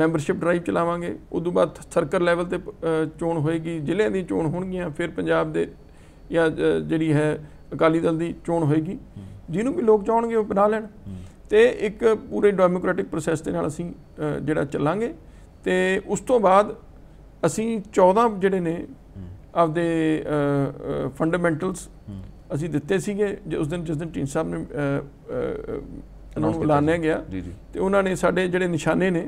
ਮੈਂਬਰਸ਼ਿਪ ਡਰਾਈਵ ਚਲਾਵਾਂਗੇ ਉਸ ਤੋਂ ਬਾਅਦ ਸਰਕਲ ਲੈਵਲ ਤੇ ਚੋਣ ਹੋਏਗੀ ਜ਼ਿਲ੍ਹਿਆਂ ਦੀ ਚੋਣ ਹੋਣਗੀਆਂ ਫਿਰ ਪੰਜਾਬ ਦੇ ਜਾਂ ਜਿਹੜੀ ਹੈ ਅਕਾਲੀ ਦਲ ਦੀ ਚੋਣ ਹੋਏਗੀ ਜਿਹਨੂੰ ਵੀ ਲੋਕ ਚਾਹਣਗੇ ਉਹ ਬਣਾ ਲੈਣ ਤੇ ਇੱਕ ਪੂਰੇ ਡੈਮੋਕ੍ਰੈਟਿਕ ਪ੍ਰੋਸੈਸ ਦੇ ਨਾਲ ਅਸੀਂ ਜਿਹੜਾ ਚੱਲਾਂਗੇ ਤੇ ਉਸ ਤੋਂ ਬਾਅਦ ਅਸੀਂ 14 ਜਿਹੜੇ ਨੇ ਆਪਦੇ ਫੰਡਾਮੈਂਟਲਸ ਅਸੀਂ ਦਿੱਤੇ ਸੀਗੇ ਉਸ ਦਿਨ ਜਿਸ ਦਿਨ ਟੀਨ ਸਾਹਿਬ ਨੇ ਉਹਨਾਂ ਨੂੰ ਬੁਲਾਣਿਆ ਗਿਆ ਤੇ ਉਹਨਾਂ ਨੇ ਸਾਡੇ ਜਿਹੜੇ ਨਿਸ਼ਾਨੇ ਨੇ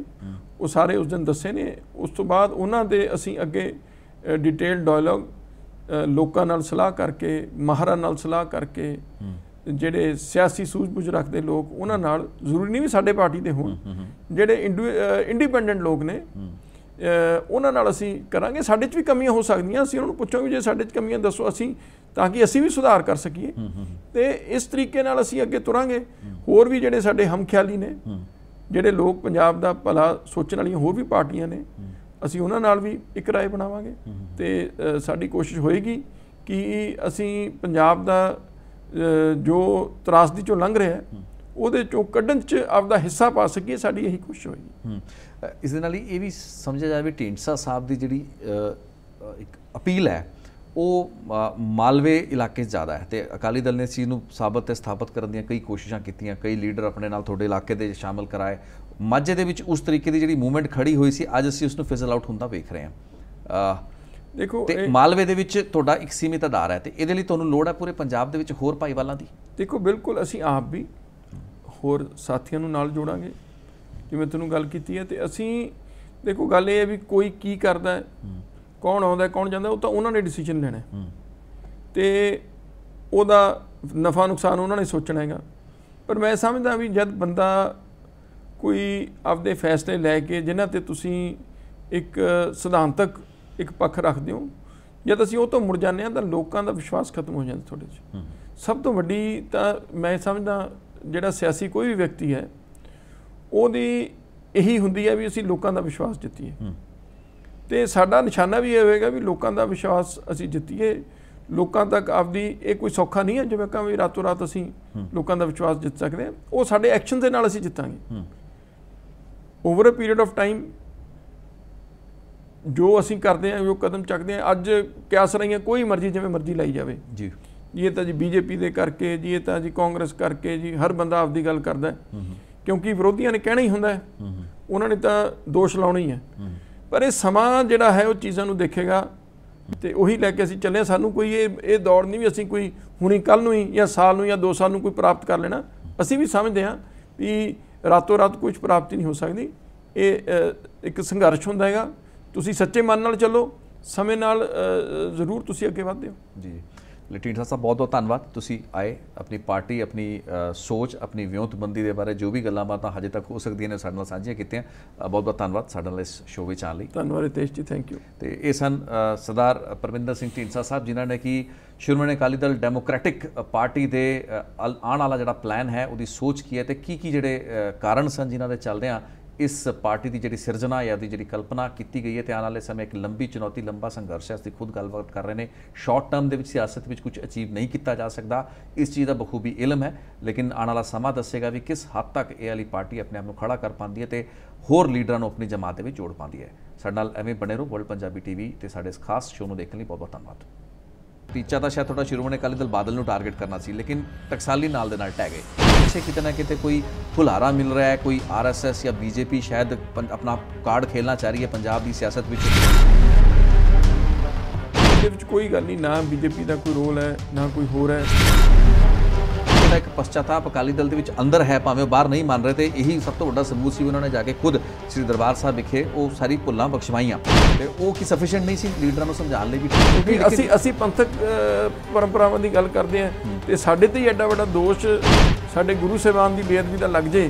ਉਹ ਸਾਰੇ ਉਸ ਦਿਨ ਦੱਸੇ ਨੇ ਉਸ ਤੋਂ ਬਾਅਦ ਉਹਨਾਂ ਦੇ ਅਸੀਂ ਅੱਗੇ ਡਿਟੇਲ ਡਾਇਲੌਗ ਲੋਕਾਂ ਨਾਲ ਸਲਾਹ ਕਰਕੇ ਮਹਾਰਾ ਨਾਲ ਸਲਾਹ ਕਰਕੇ ਜਿਹੜੇ ਸਿਆਸੀ ਸੂਝਬੂਝ ਰੱਖਦੇ ਲੋਕ ਉਹਨਾਂ ਨਾਲ ਜ਼ਰੂਰੀ ਨਹੀਂ ਵੀ ਸਾਡੇ ਪਾਰਟੀ ਦੇ ਹੋਣ ਜਿਹੜੇ ਇੰਡੀਪੈਂਡੈਂਟ ਲੋਕ ਨੇ ਉਹਨਾਂ ਨਾਲ ਅਸੀਂ ਕਰਾਂਗੇ ਸਾਡੇ 'ਚ ਵੀ ਕਮੀਆਂ ਹੋ ਸਕਦੀਆਂ ਅਸੀਂ ਉਹਨਾਂ ਨੂੰ ਪੁੱਛਾਂਗੇ ਜੇ ਸਾਡੇ 'ਚ ਕਮੀਆਂ ਦੱਸੋ ਅਸੀਂ ਤਾਂ ਕਿ ਅਸੀਂ ਵੀ ਸੁਧਾਰ ਕਰ ਸਕੀਏ ਤੇ ਇਸ ਤਰੀਕੇ ਨਾਲ ਅਸੀਂ ਅੱਗੇ ਤੁਰਾਂਗੇ ਹੋਰ ਵੀ ਜਿਹੜੇ ਸਾਡੇ ਹਮਖਿਆਲੀ ਨੇ ਜਿਹੜੇ ਲੋਕ ਪੰਜਾਬ ਦਾ ਭਲਾ ਸੋਚਣ ਵਾਲੀਆਂ ਹੋਰ ਵੀ ਪਾਰਟੀਆਂ ਨੇ ਅਸੀਂ ਉਹਨਾਂ ਨਾਲ ਵੀ ਇੱਕ ਰਾਏ ਬਣਾਵਾਂਗੇ ਤੇ ਸਾਡੀ ਕੋਸ਼ਿਸ਼ ਹੋਏਗੀ ਕਿ ਅਸੀਂ ਪੰਜਾਬ ਦਾ ਜੋ ਤਰਾਸਦੀ ਚੋਂ ਲੰਘ ਰਿਹਾ ਹੈ ਉਹਦੇ ਚੋਂ ਕੱਢਣ 'ਚ ਆਪਦਾ ਹਿੱਸਾ ਪਾ ਸਕੀਏ ਸਾਡੀ ਇਹੀ ਖੁਸ਼ ਹੋਈ ਇਸ ਦੇ ਨਾਲ ਹੀ ਇਹ ਵੀ ਸਮਝਿਆ ਜਾਵੇ ਢੀਂਡਸਾ ਸਾਹਿਬ ਦੀ ਜਿਹੜੀ ਇੱਕ ਅਪੀਲ ਹੈ ਉਹ ਮਾਲਵੇ ਇਲਾਕੇ ਜ਼ਿਆਦਾ ਹੈ ਤੇ ਅਕਾਲੀ ਦਲ ਨੇ ਇਸ ਚੀਜ਼ ਨੂੰ ਸਾਬਤ ਤੇ ਸਥਾਪਿਤ ਕਰਨ ਦੀਆਂ ਕਈ ਕੋਸ਼ਿਸ਼ਾਂ ਕੀਤੀਆਂ ਕਈ ਲੀਡਰ ਆਪਣੇ ਨਾਲ ਤੁਹਾਡੇ ਇਲਾਕੇ ਦੇ ਸ਼ਾਮਲ ਕਰਾਏ ਮਾਝੇ ਦੇ ਵਿੱਚ ਉਸ ਤਰੀਕੇ ਦੀ ਜਿਹੜੀ ਮੂਵਮੈਂਟ ਖੜੀ ਹੋਈ ਸੀ ਅੱਜ ਅਸੀਂ ਉਸ ਨੂੰ ਫਿਜ਼ਲ ਆਊਟ ਹੁੰਦਾ ਵੇਖ ਰਹੇ ਹਾਂ ਦੇਖੋ ਮਾਲਵੇ ਦੇ ਵਿੱਚ ਤੁਹਾਡਾ ਇੱਕ ਸੀਮਿਤ ਆਧਾਰ ਹੈ ਤੇ ਇਹਦੇ ਲਈ ਤੁਹਾਨੂੰ ਲੋੜ ਹੈ ਪੂਰੇ ਪੰਜਾਬ ਦੇ ਵਿੱਚ ਹੋਰ ਭਾਈਵਾਲਾਂ ਦੀ ਦੇਖੋ ਬਿਲਕੁਲ ਅਸੀਂ ਆਪ ਵੀ ਹੋਰ ਸਾਥੀਆਂ ਨੂੰ ਨਾਲ ਜੋੜਾਂਗੇ ਜਿਵੇਂ ਤੁਹਾਨੂੰ ਗੱਲ ਕੀਤੀ ਹੈ ਤੇ ਅਸੀਂ ਦੇਖੋ ਗੱਲ ਇਹ ਹੈ ਵੀ ਕੋਈ ਕੀ ਕਰਦਾ ਹੈ ਕੌਣ ਆਉਂਦਾ ਕੌਣ ਜਾਂਦਾ ਉਹ ਤਾਂ ਉਹਨਾਂ ਨੇ ਡਿਸੀਜਨ ਲੈਣਾ ਤੇ ਉਹਦਾ ਨਫਾ ਨੁਕਸਾਨ ਉਹਨਾਂ ਨੇ ਸੋਚਣਾ ਹੈਗਾ ਪਰ ਮੈਂ ਸਮਝਦਾ ਵੀ ਜਦ ਬੰਦਾ ਕੋਈ ਆਪਦੇ ਫੈਸਲੇ ਲੈ ਕੇ ਜਿਨ੍ਹਾਂ ਤੇ ਤੁਸੀਂ ਇੱਕ ਸਿਧਾਂਤਕ ਇੱਕ ਪੱਖ ਰੱਖਦੇ ਹੋ ਜਦ ਅਸੀਂ ਉਹ ਤੋਂ ਮੁੜ ਜਾਂਦੇ ਆ ਤਾਂ ਲੋਕਾਂ ਦਾ ਵਿਸ਼ਵਾਸ ਖਤਮ ਹੋ ਜਾਂਦਾ ਤੁਹਾਡੇ 'ਚ ਸਭ ਤੋਂ ਵੱਡੀ ਤਾਂ ਮੈਂ ਸਮਝਦਾ ਜਿਹੜਾ ਸਿਆਸੀ ਕੋਈ ਵੀ ਵਿਅਕਤੀ ਹੈ ਉਹਦੀ ਇਹੀ ਹੁੰਦੀ ਹੈ ਵੀ ਅਸੀਂ ਲੋਕਾਂ ਦਾ ਵਿਸ਼ਵਾਸ ਜਿੱਤੀਏ ਤੇ ਸਾਡਾ ਨਿਸ਼ਾਨਾ ਵੀ ਇਹ ਹੋਵੇਗਾ ਵੀ ਲੋਕਾਂ ਦਾ ਵਿਸ਼ਵਾਸ ਅਸੀਂ ਜਿੱਤੀਏ ਲੋਕਾਂ ਤੱਕ ਆਪਦੀ ਇਹ ਕੋਈ ਸੌਖਾ ਨਹੀਂ ਹੈ ਜਿਵੇਂ ਕਹਾਂ ਵੀ ਰਾਤੋਂ ਰਾਤ ਅਸੀਂ ਲੋਕਾਂ ਦਾ ਵਿਸ਼ਵਾਸ ਜਿੱਤ ਸਕਦੇ ਹਾਂ ਉਹ ਸਾਡੇ ਐਕਸ਼ਨ ਦੇ ਨਾਲ ਅਸੀਂ ਜਿੱਤਾਂਗੇ over a period of time ਜੋ ਅਸੀਂ ਕਰਦੇ ਆ ਜੋ ਕਦਮ ਚੱਕਦੇ ਆ ਅੱਜ ਕਿਆਸ ਰਹੀਆਂ ਕੋਈ ਮਰਜ਼ੀ ਜਿਵੇਂ ਮਰਜ਼ੀ ਲਈ ਜਾਵੇ ਜੀ ਇਹ ਤਾਂ ਜੀ ਬੀਜੇਪੀ ਦੇ ਕਰਕੇ ਜੀ ਇਹ ਤਾਂ ਜੀ ਕਾਂਗਰਸ ਕਰਕੇ ਜੀ ਹਰ ਬੰਦਾ ਆਪਦੀ ਗੱਲ ਕਰਦਾ ਕਿਉਂਕਿ ਵਿਰੋਧੀਆਂ ਨੇ ਕਹਿਣਾ ਹੀ ਹੁੰਦਾ ਉਹਨਾਂ ਨੇ ਤਾਂ ਦੋਸ਼ ਲਾਉਣੀ ਹੈ ਪਰ ਇਹ ਸਮਾਂ ਜਿਹੜਾ ਹੈ ਉਹ ਚੀਜ਼ਾਂ ਨੂੰ ਦੇਖੇਗਾ ਤੇ ਉਹੀ ਲੈ ਕੇ ਅਸੀਂ ਚੱਲੇ ਸਾਨੂੰ ਕੋਈ ਇਹ ਇਹ ਦੌੜ ਨਹੀਂ ਵੀ ਅਸੀਂ ਕੋਈ ਹੁਣੀ ਕੱਲ ਨੂੰ ਹੀ ਜਾਂ ਸਾਲ ਨੂੰ ਜਾਂ ਦੋ ਸਾਲ ਨੂੰ ਕੋਈ ਪ੍ਰਾਪਤ ਕਰ ਲੈਣਾ ਅਸੀਂ ਵੀ ਸਮਝਦੇ ਹਾਂ ਵੀ ਰਾਤੋਂ ਰਾਤ ਕੁਝ ਪ੍ਰਾਪਤੀ ਨਹੀਂ ਹੋ ਸਕਦੀ ਇਹ ਇੱਕ ਸੰਘਰਸ਼ ਹੁੰਦਾ ਹੈਗਾ ਤੁਸੀਂ ਸੱਚੇ ਮਨ ਨਾਲ ਚੱਲੋ ਸਮੇਂ ਨਾਲ ਜ਼ਰੂਰ ਤੁਸੀਂ ਅੱਗੇ ਵਧਦੇ ਹੋ ਜੀ ਲਟੀਨ ਸਾਹਿਬ ਬਹੁਤ ਬਹੁਤ ਧੰਨਵਾਦ ਤੁਸੀਂ ਆਏ ਆਪਣੀ ਪਾਰਟੀ ਆਪਣੀ ਸੋਚ ਆਪਣੀ ਵਿਉਂਤਬੰਦੀ ਦੇ ਬਾਰੇ ਜੋ ਵੀ ਗੱਲਾਂ ਬਾਤਾਂ ਹਜੇ ਤੱਕ ਹੋ ਸਕਦੀਆਂ ਨੇ ਸਾਡੇ ਨਾਲ ਸਾਂਝੀਆਂ ਕੀਤੀਆਂ ਬਹੁਤ ਬਹੁਤ ਧੰਨਵਾਦ ਸਾਡੇ ਨਾਲ ਇਸ ਸ਼ੋਅ ਵਿੱਚ ਆਣ ਲਈ ਧੰਨਵਾਦ ਰਿਤੇਸ਼ ਜੀ ਥੈਂਕ ਯੂ ਤੇ ਇਹ ਸਨ ਸਰਦਾਰ ਪਰਮਿੰਦਰ ਸਿੰਘ ਢੀਂਸਾ ਸਾਹਿਬ ਜਿਨ੍ਹਾਂ ਨੇ ਕਿ ਸ਼੍ਰੋਮਣੀ ਅਕਾਲੀ ਦਲ ਡੈਮੋਕ੍ਰੈਟਿਕ ਪਾਰਟੀ ਦੇ ਆਉਣ ਵਾਲਾ ਜਿਹੜਾ ਪਲਾਨ ਹੈ ਉਹਦੀ ਸੋਚ ਕੀ ਹੈ ਤੇ ਕੀ ਕੀ ਜਿਹੜੇ ਕਾਰਨ ਸਨ ਜਿਨ੍ਹਾਂ ਦੇ ਚੱਲਦੇ ਆ ਇਸ ਪਾਰਟੀ ਦੀ ਜਿਹੜੀ ਸਿਰਜਣਾ ਹੈ ਦੀ ਜਿਹੜੀ ਕਲਪਨਾ ਕੀਤੀ ਗਈ ਹੈ ਤੇ ਆਉਣ ਵਾਲੇ ਸਮੇਂ ਇੱਕ ਲੰਬੀ ਚੁਣੌਤੀ ਲੰਬਾ ਸੰਘਰਸ਼ ਹੈ ਅਸੀਂ ਖੁਦ ਗੱਲਬਾਤ ਕਰ ਰਹੇ ਨੇ ਸ਼ਾਰਟ ਟਰਮ ਦੇ ਵਿੱਚ ਸਿਆਸਤ ਵਿੱਚ ਕੁਝ ਅਚੀਵ ਨਹੀਂ ਕੀਤਾ ਜਾ ਸਕਦਾ ਇਸ ਚੀਜ਼ ਦਾ ਬਖੂਬੀ ਇਲਮ ਹੈ ਲੇਕਿਨ ਆਉਣ ਵਾਲਾ ਸਮਾਂ ਦੱਸੇਗਾ ਵੀ ਕਿਸ ਹੱਦ ਤੱਕ ਇਹ ਵਾਲੀ ਪਾਰਟੀ ਆਪਣੇ ਆਪ ਨੂੰ ਖੜਾ ਕਰ ਪਾਉਂਦੀ ਹੈ ਤੇ ਹੋਰ ਲੀਡਰਾਂ ਨੂੰ ਆਪਣੀ ਜਮਾਤ ਦੇ ਵਿੱਚ ਜੋੜ ਪਾਉਂਦੀ ਹੈ ਸਾਡੇ ਨਾਲ ਐਵੇਂ ਬਣੇ ਰਹੋ ਵਰਲਡ ਪੰਜਾਬੀ ਟੀਵੀ ਤੇ ਸਾਡੇ ਇਸ ਖਾਸ ਸ਼ੋਅ ਨੂੰ ਦੇਖਣ ਲਈ ਬਹੁਤ ਬਹੁਤ ਧੰਨਵਾਦ ਟੀਚਾ ਤਾਂ ਸ਼ਾਇਦ ਥੋੜਾ ਸ਼ੁਰੂ ਮਨੇ ਕਾਲੀ ਦਲ ਬਾਦਲ ਨੂੰ ਟਾਰਗੇਟ ਕਰਨਾ ਸੀ ਲੇਕਿਨ ਟਕਸਾਲੀ ਨਾਲ ਦੇ ਨਾਲ ਟਹਿ ਗਏ ਪਿੱਛੇ ਕਿਤੇ ਨਾ ਕਿਤੇ ਕੋਈ ਫੁਲਾਰਾ ਮਿਲ ਰਿਹਾ ਹੈ ਕੋਈ ਆਰਐਸਐਸ ਜਾਂ ਬੀਜੇਪੀ ਸ਼ਾਇਦ ਆਪਣਾ ਕਾਰਡ ਖੇਲਣਾ ਚਾਹ ਰਹੀ ਹੈ ਪੰਜਾਬ ਦੀ ਸਿਆਸਤ ਵਿੱਚ ਦੇ ਵਿੱਚ ਕੋਈ ਗੱਲ ਨਹੀਂ ਨਾ ਬੀਜੇਪੀ ਦਾ ਕੋਈ ਰੋਲ ਹੈ ਨਾ ਕੋਈ ਹੋਰ ਹੈ ਜਿਹੜਾ ਇੱਕ ਪਛਤਾਪ ਅਕਾਲੀ ਦਲ ਦੇ ਵਿੱਚ ਅੰਦਰ ਹੈ ਭਾਵੇਂ ਬਾਹਰ ਨਹੀਂ ਮੰਨ ਰਹੇ ਤੇ ਇਹੀ ਸਭ ਤੋਂ ਵੱਡਾ ਸਬੂਤ ਸੀ ਉਹਨਾਂ ਨੇ ਜਾ ਕੇ ਖੁਦ ਸ੍ਰੀ ਦਰਬਾਰ ਸਾਹਿਬ ਵਿਖੇ ਉਹ ਸਾਰੀ ਭੁੱਲਾਂ ਬਖਸ਼ਵਾਈਆਂ ਤੇ ਉਹ ਕੀ ਸਫੀਸ਼ੀਐਂਟ ਨਹੀਂ ਸੀ ਲੀਡਰਾਂ ਨੂੰ ਸਮਝਾਉਣ ਲਈ ਵੀ ਅਸੀਂ ਅਸੀਂ ਪੰਥਕ ਪਰੰਪਰਾਵਾਂ ਦੀ ਗੱਲ ਕਰਦੇ ਆ ਤੇ ਸਾਡੇ ਤੇ ਹੀ ਐਡਾ ਵੱਡਾ ਦੋਸ਼ ਸਾਡੇ ਗੁਰੂ ਸਾਹਿਬਾਨ ਦੀ ਬੇਅਦਬੀ ਦਾ ਲੱਗ ਜੇ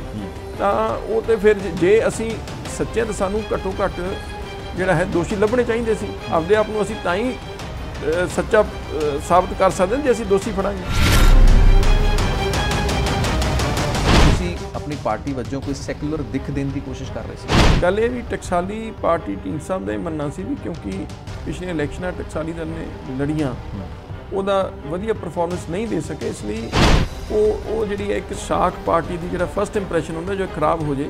ਤਾਂ ਉਹ ਤੇ ਫਿਰ ਜੇ ਅਸੀਂ ਸੱਚੇ ਤਾਂ ਸਾਨੂੰ ਘੱਟੋ ਘੱਟ ਜਿਹੜਾ ਹੈ ਦੋਸ਼ੀ ਲੱਭਣੇ ਚਾਹੀਦੇ ਸੀ ਆਪਦੇ ਆਪ ਨੂੰ ਅਸੀਂ ਤਾਂ ਹੀ ਸੱਚਾ ਸਾਬਤ ਕਰ ਸਕਦੇ ਜੇ ਅਸੀਂ ਦੋਸ਼ੀ ਫੜਾਂਗੇ ਆਪਣੀ ਪਾਰਟੀ ਵੱਜੋਂ ਕੋਈ ਸੈਕੂਲਰ ਦਿੱਖ ਦੇਣ ਦੀ ਕੋਸ਼ਿਸ਼ ਕਰ ਰਹੇ ਸੀ ਗੱਲ ਇਹ ਵੀ ਟਕਸਾਲੀ ਪਾਰਟੀ ਟੀਮ ਸਾਹਿਬ ਦਾ ਹੀ ਮੰਨਣਾ ਸੀ ਵੀ ਕਿਉਂਕਿ ਪਿਛਲੇ ਇਲੈਕਸ਼ਨਾਂ ਟਕਸਾਲੀ ਦਲ ਨੇ ਲੜੀਆਂ ਉਹਦਾ ਵਧੀਆ ਪਰਫਾਰਮੈਂਸ ਨਹੀਂ ਦੇ ਸਕੇ ਇਸ ਲਈ ਉਹ ਉਹ ਜਿਹੜੀ ਇੱਕ ਸ਼ਾਖ ਪਾਰਟੀ ਦੀ ਜਿਹੜਾ ਫਰਸਟ ਇੰਪ੍ਰੈਸ਼ਨ ਹੁੰਦਾ ਜੋ ਖਰਾਬ ਹੋ ਜੇ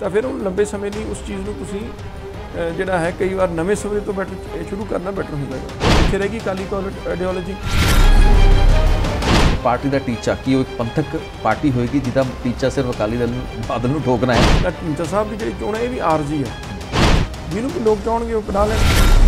ਤਾਂ ਫਿਰ ਉਹ ਲੰਬੇ ਸਮੇਂ ਲਈ ਉਸ ਚੀਜ਼ ਨੂੰ ਤੁਸੀਂ ਜਿਹੜਾ ਹੈ ਕਈ ਵਾਰ ਨਵੇਂ ਸਵੇਰੇ ਤੋਂ ਬੈਟਰ ਸ਼ੁਰੂ ਕਰਨਾ ਬੈਟਰ ਹੁੰਦਾ ਹੈ ਕਿੱਥੇ ਰਹੇਗੀ ਕਾਲੀ ਕੋਲ ਆਈਡੀਓਲੋਜੀ ਪਾਰਟੀ ਦਾ ਟੀਚਾ ਕੀ ਉਹ ਇੱਕ ਪੰਥਕ ਪਾਰਟੀ ਹੋਏਗੀ ਜਿਹਦਾ ਟੀਚਾ ਸਿਰਫ ਅਕਾਲੀ ਦਲ ਨੂੰ ਬਾਦਲ ਨੂੰ ਠੋਕਣਾ ਹੈ ਟੀਚਾ ਸਾਹਿਬ ਦੀ ਜਿਹੜੀ ਚੋਣ ਹੈ ਇਹ ਵੀ ਆਰਜ਼ੀ ਹੈ ਜਿਹਨੂੰ ਵੀ ਲੋਕ ਚਾਹਣਗੇ ਉਹ ਕਢਾ ਲੈਣਗੇ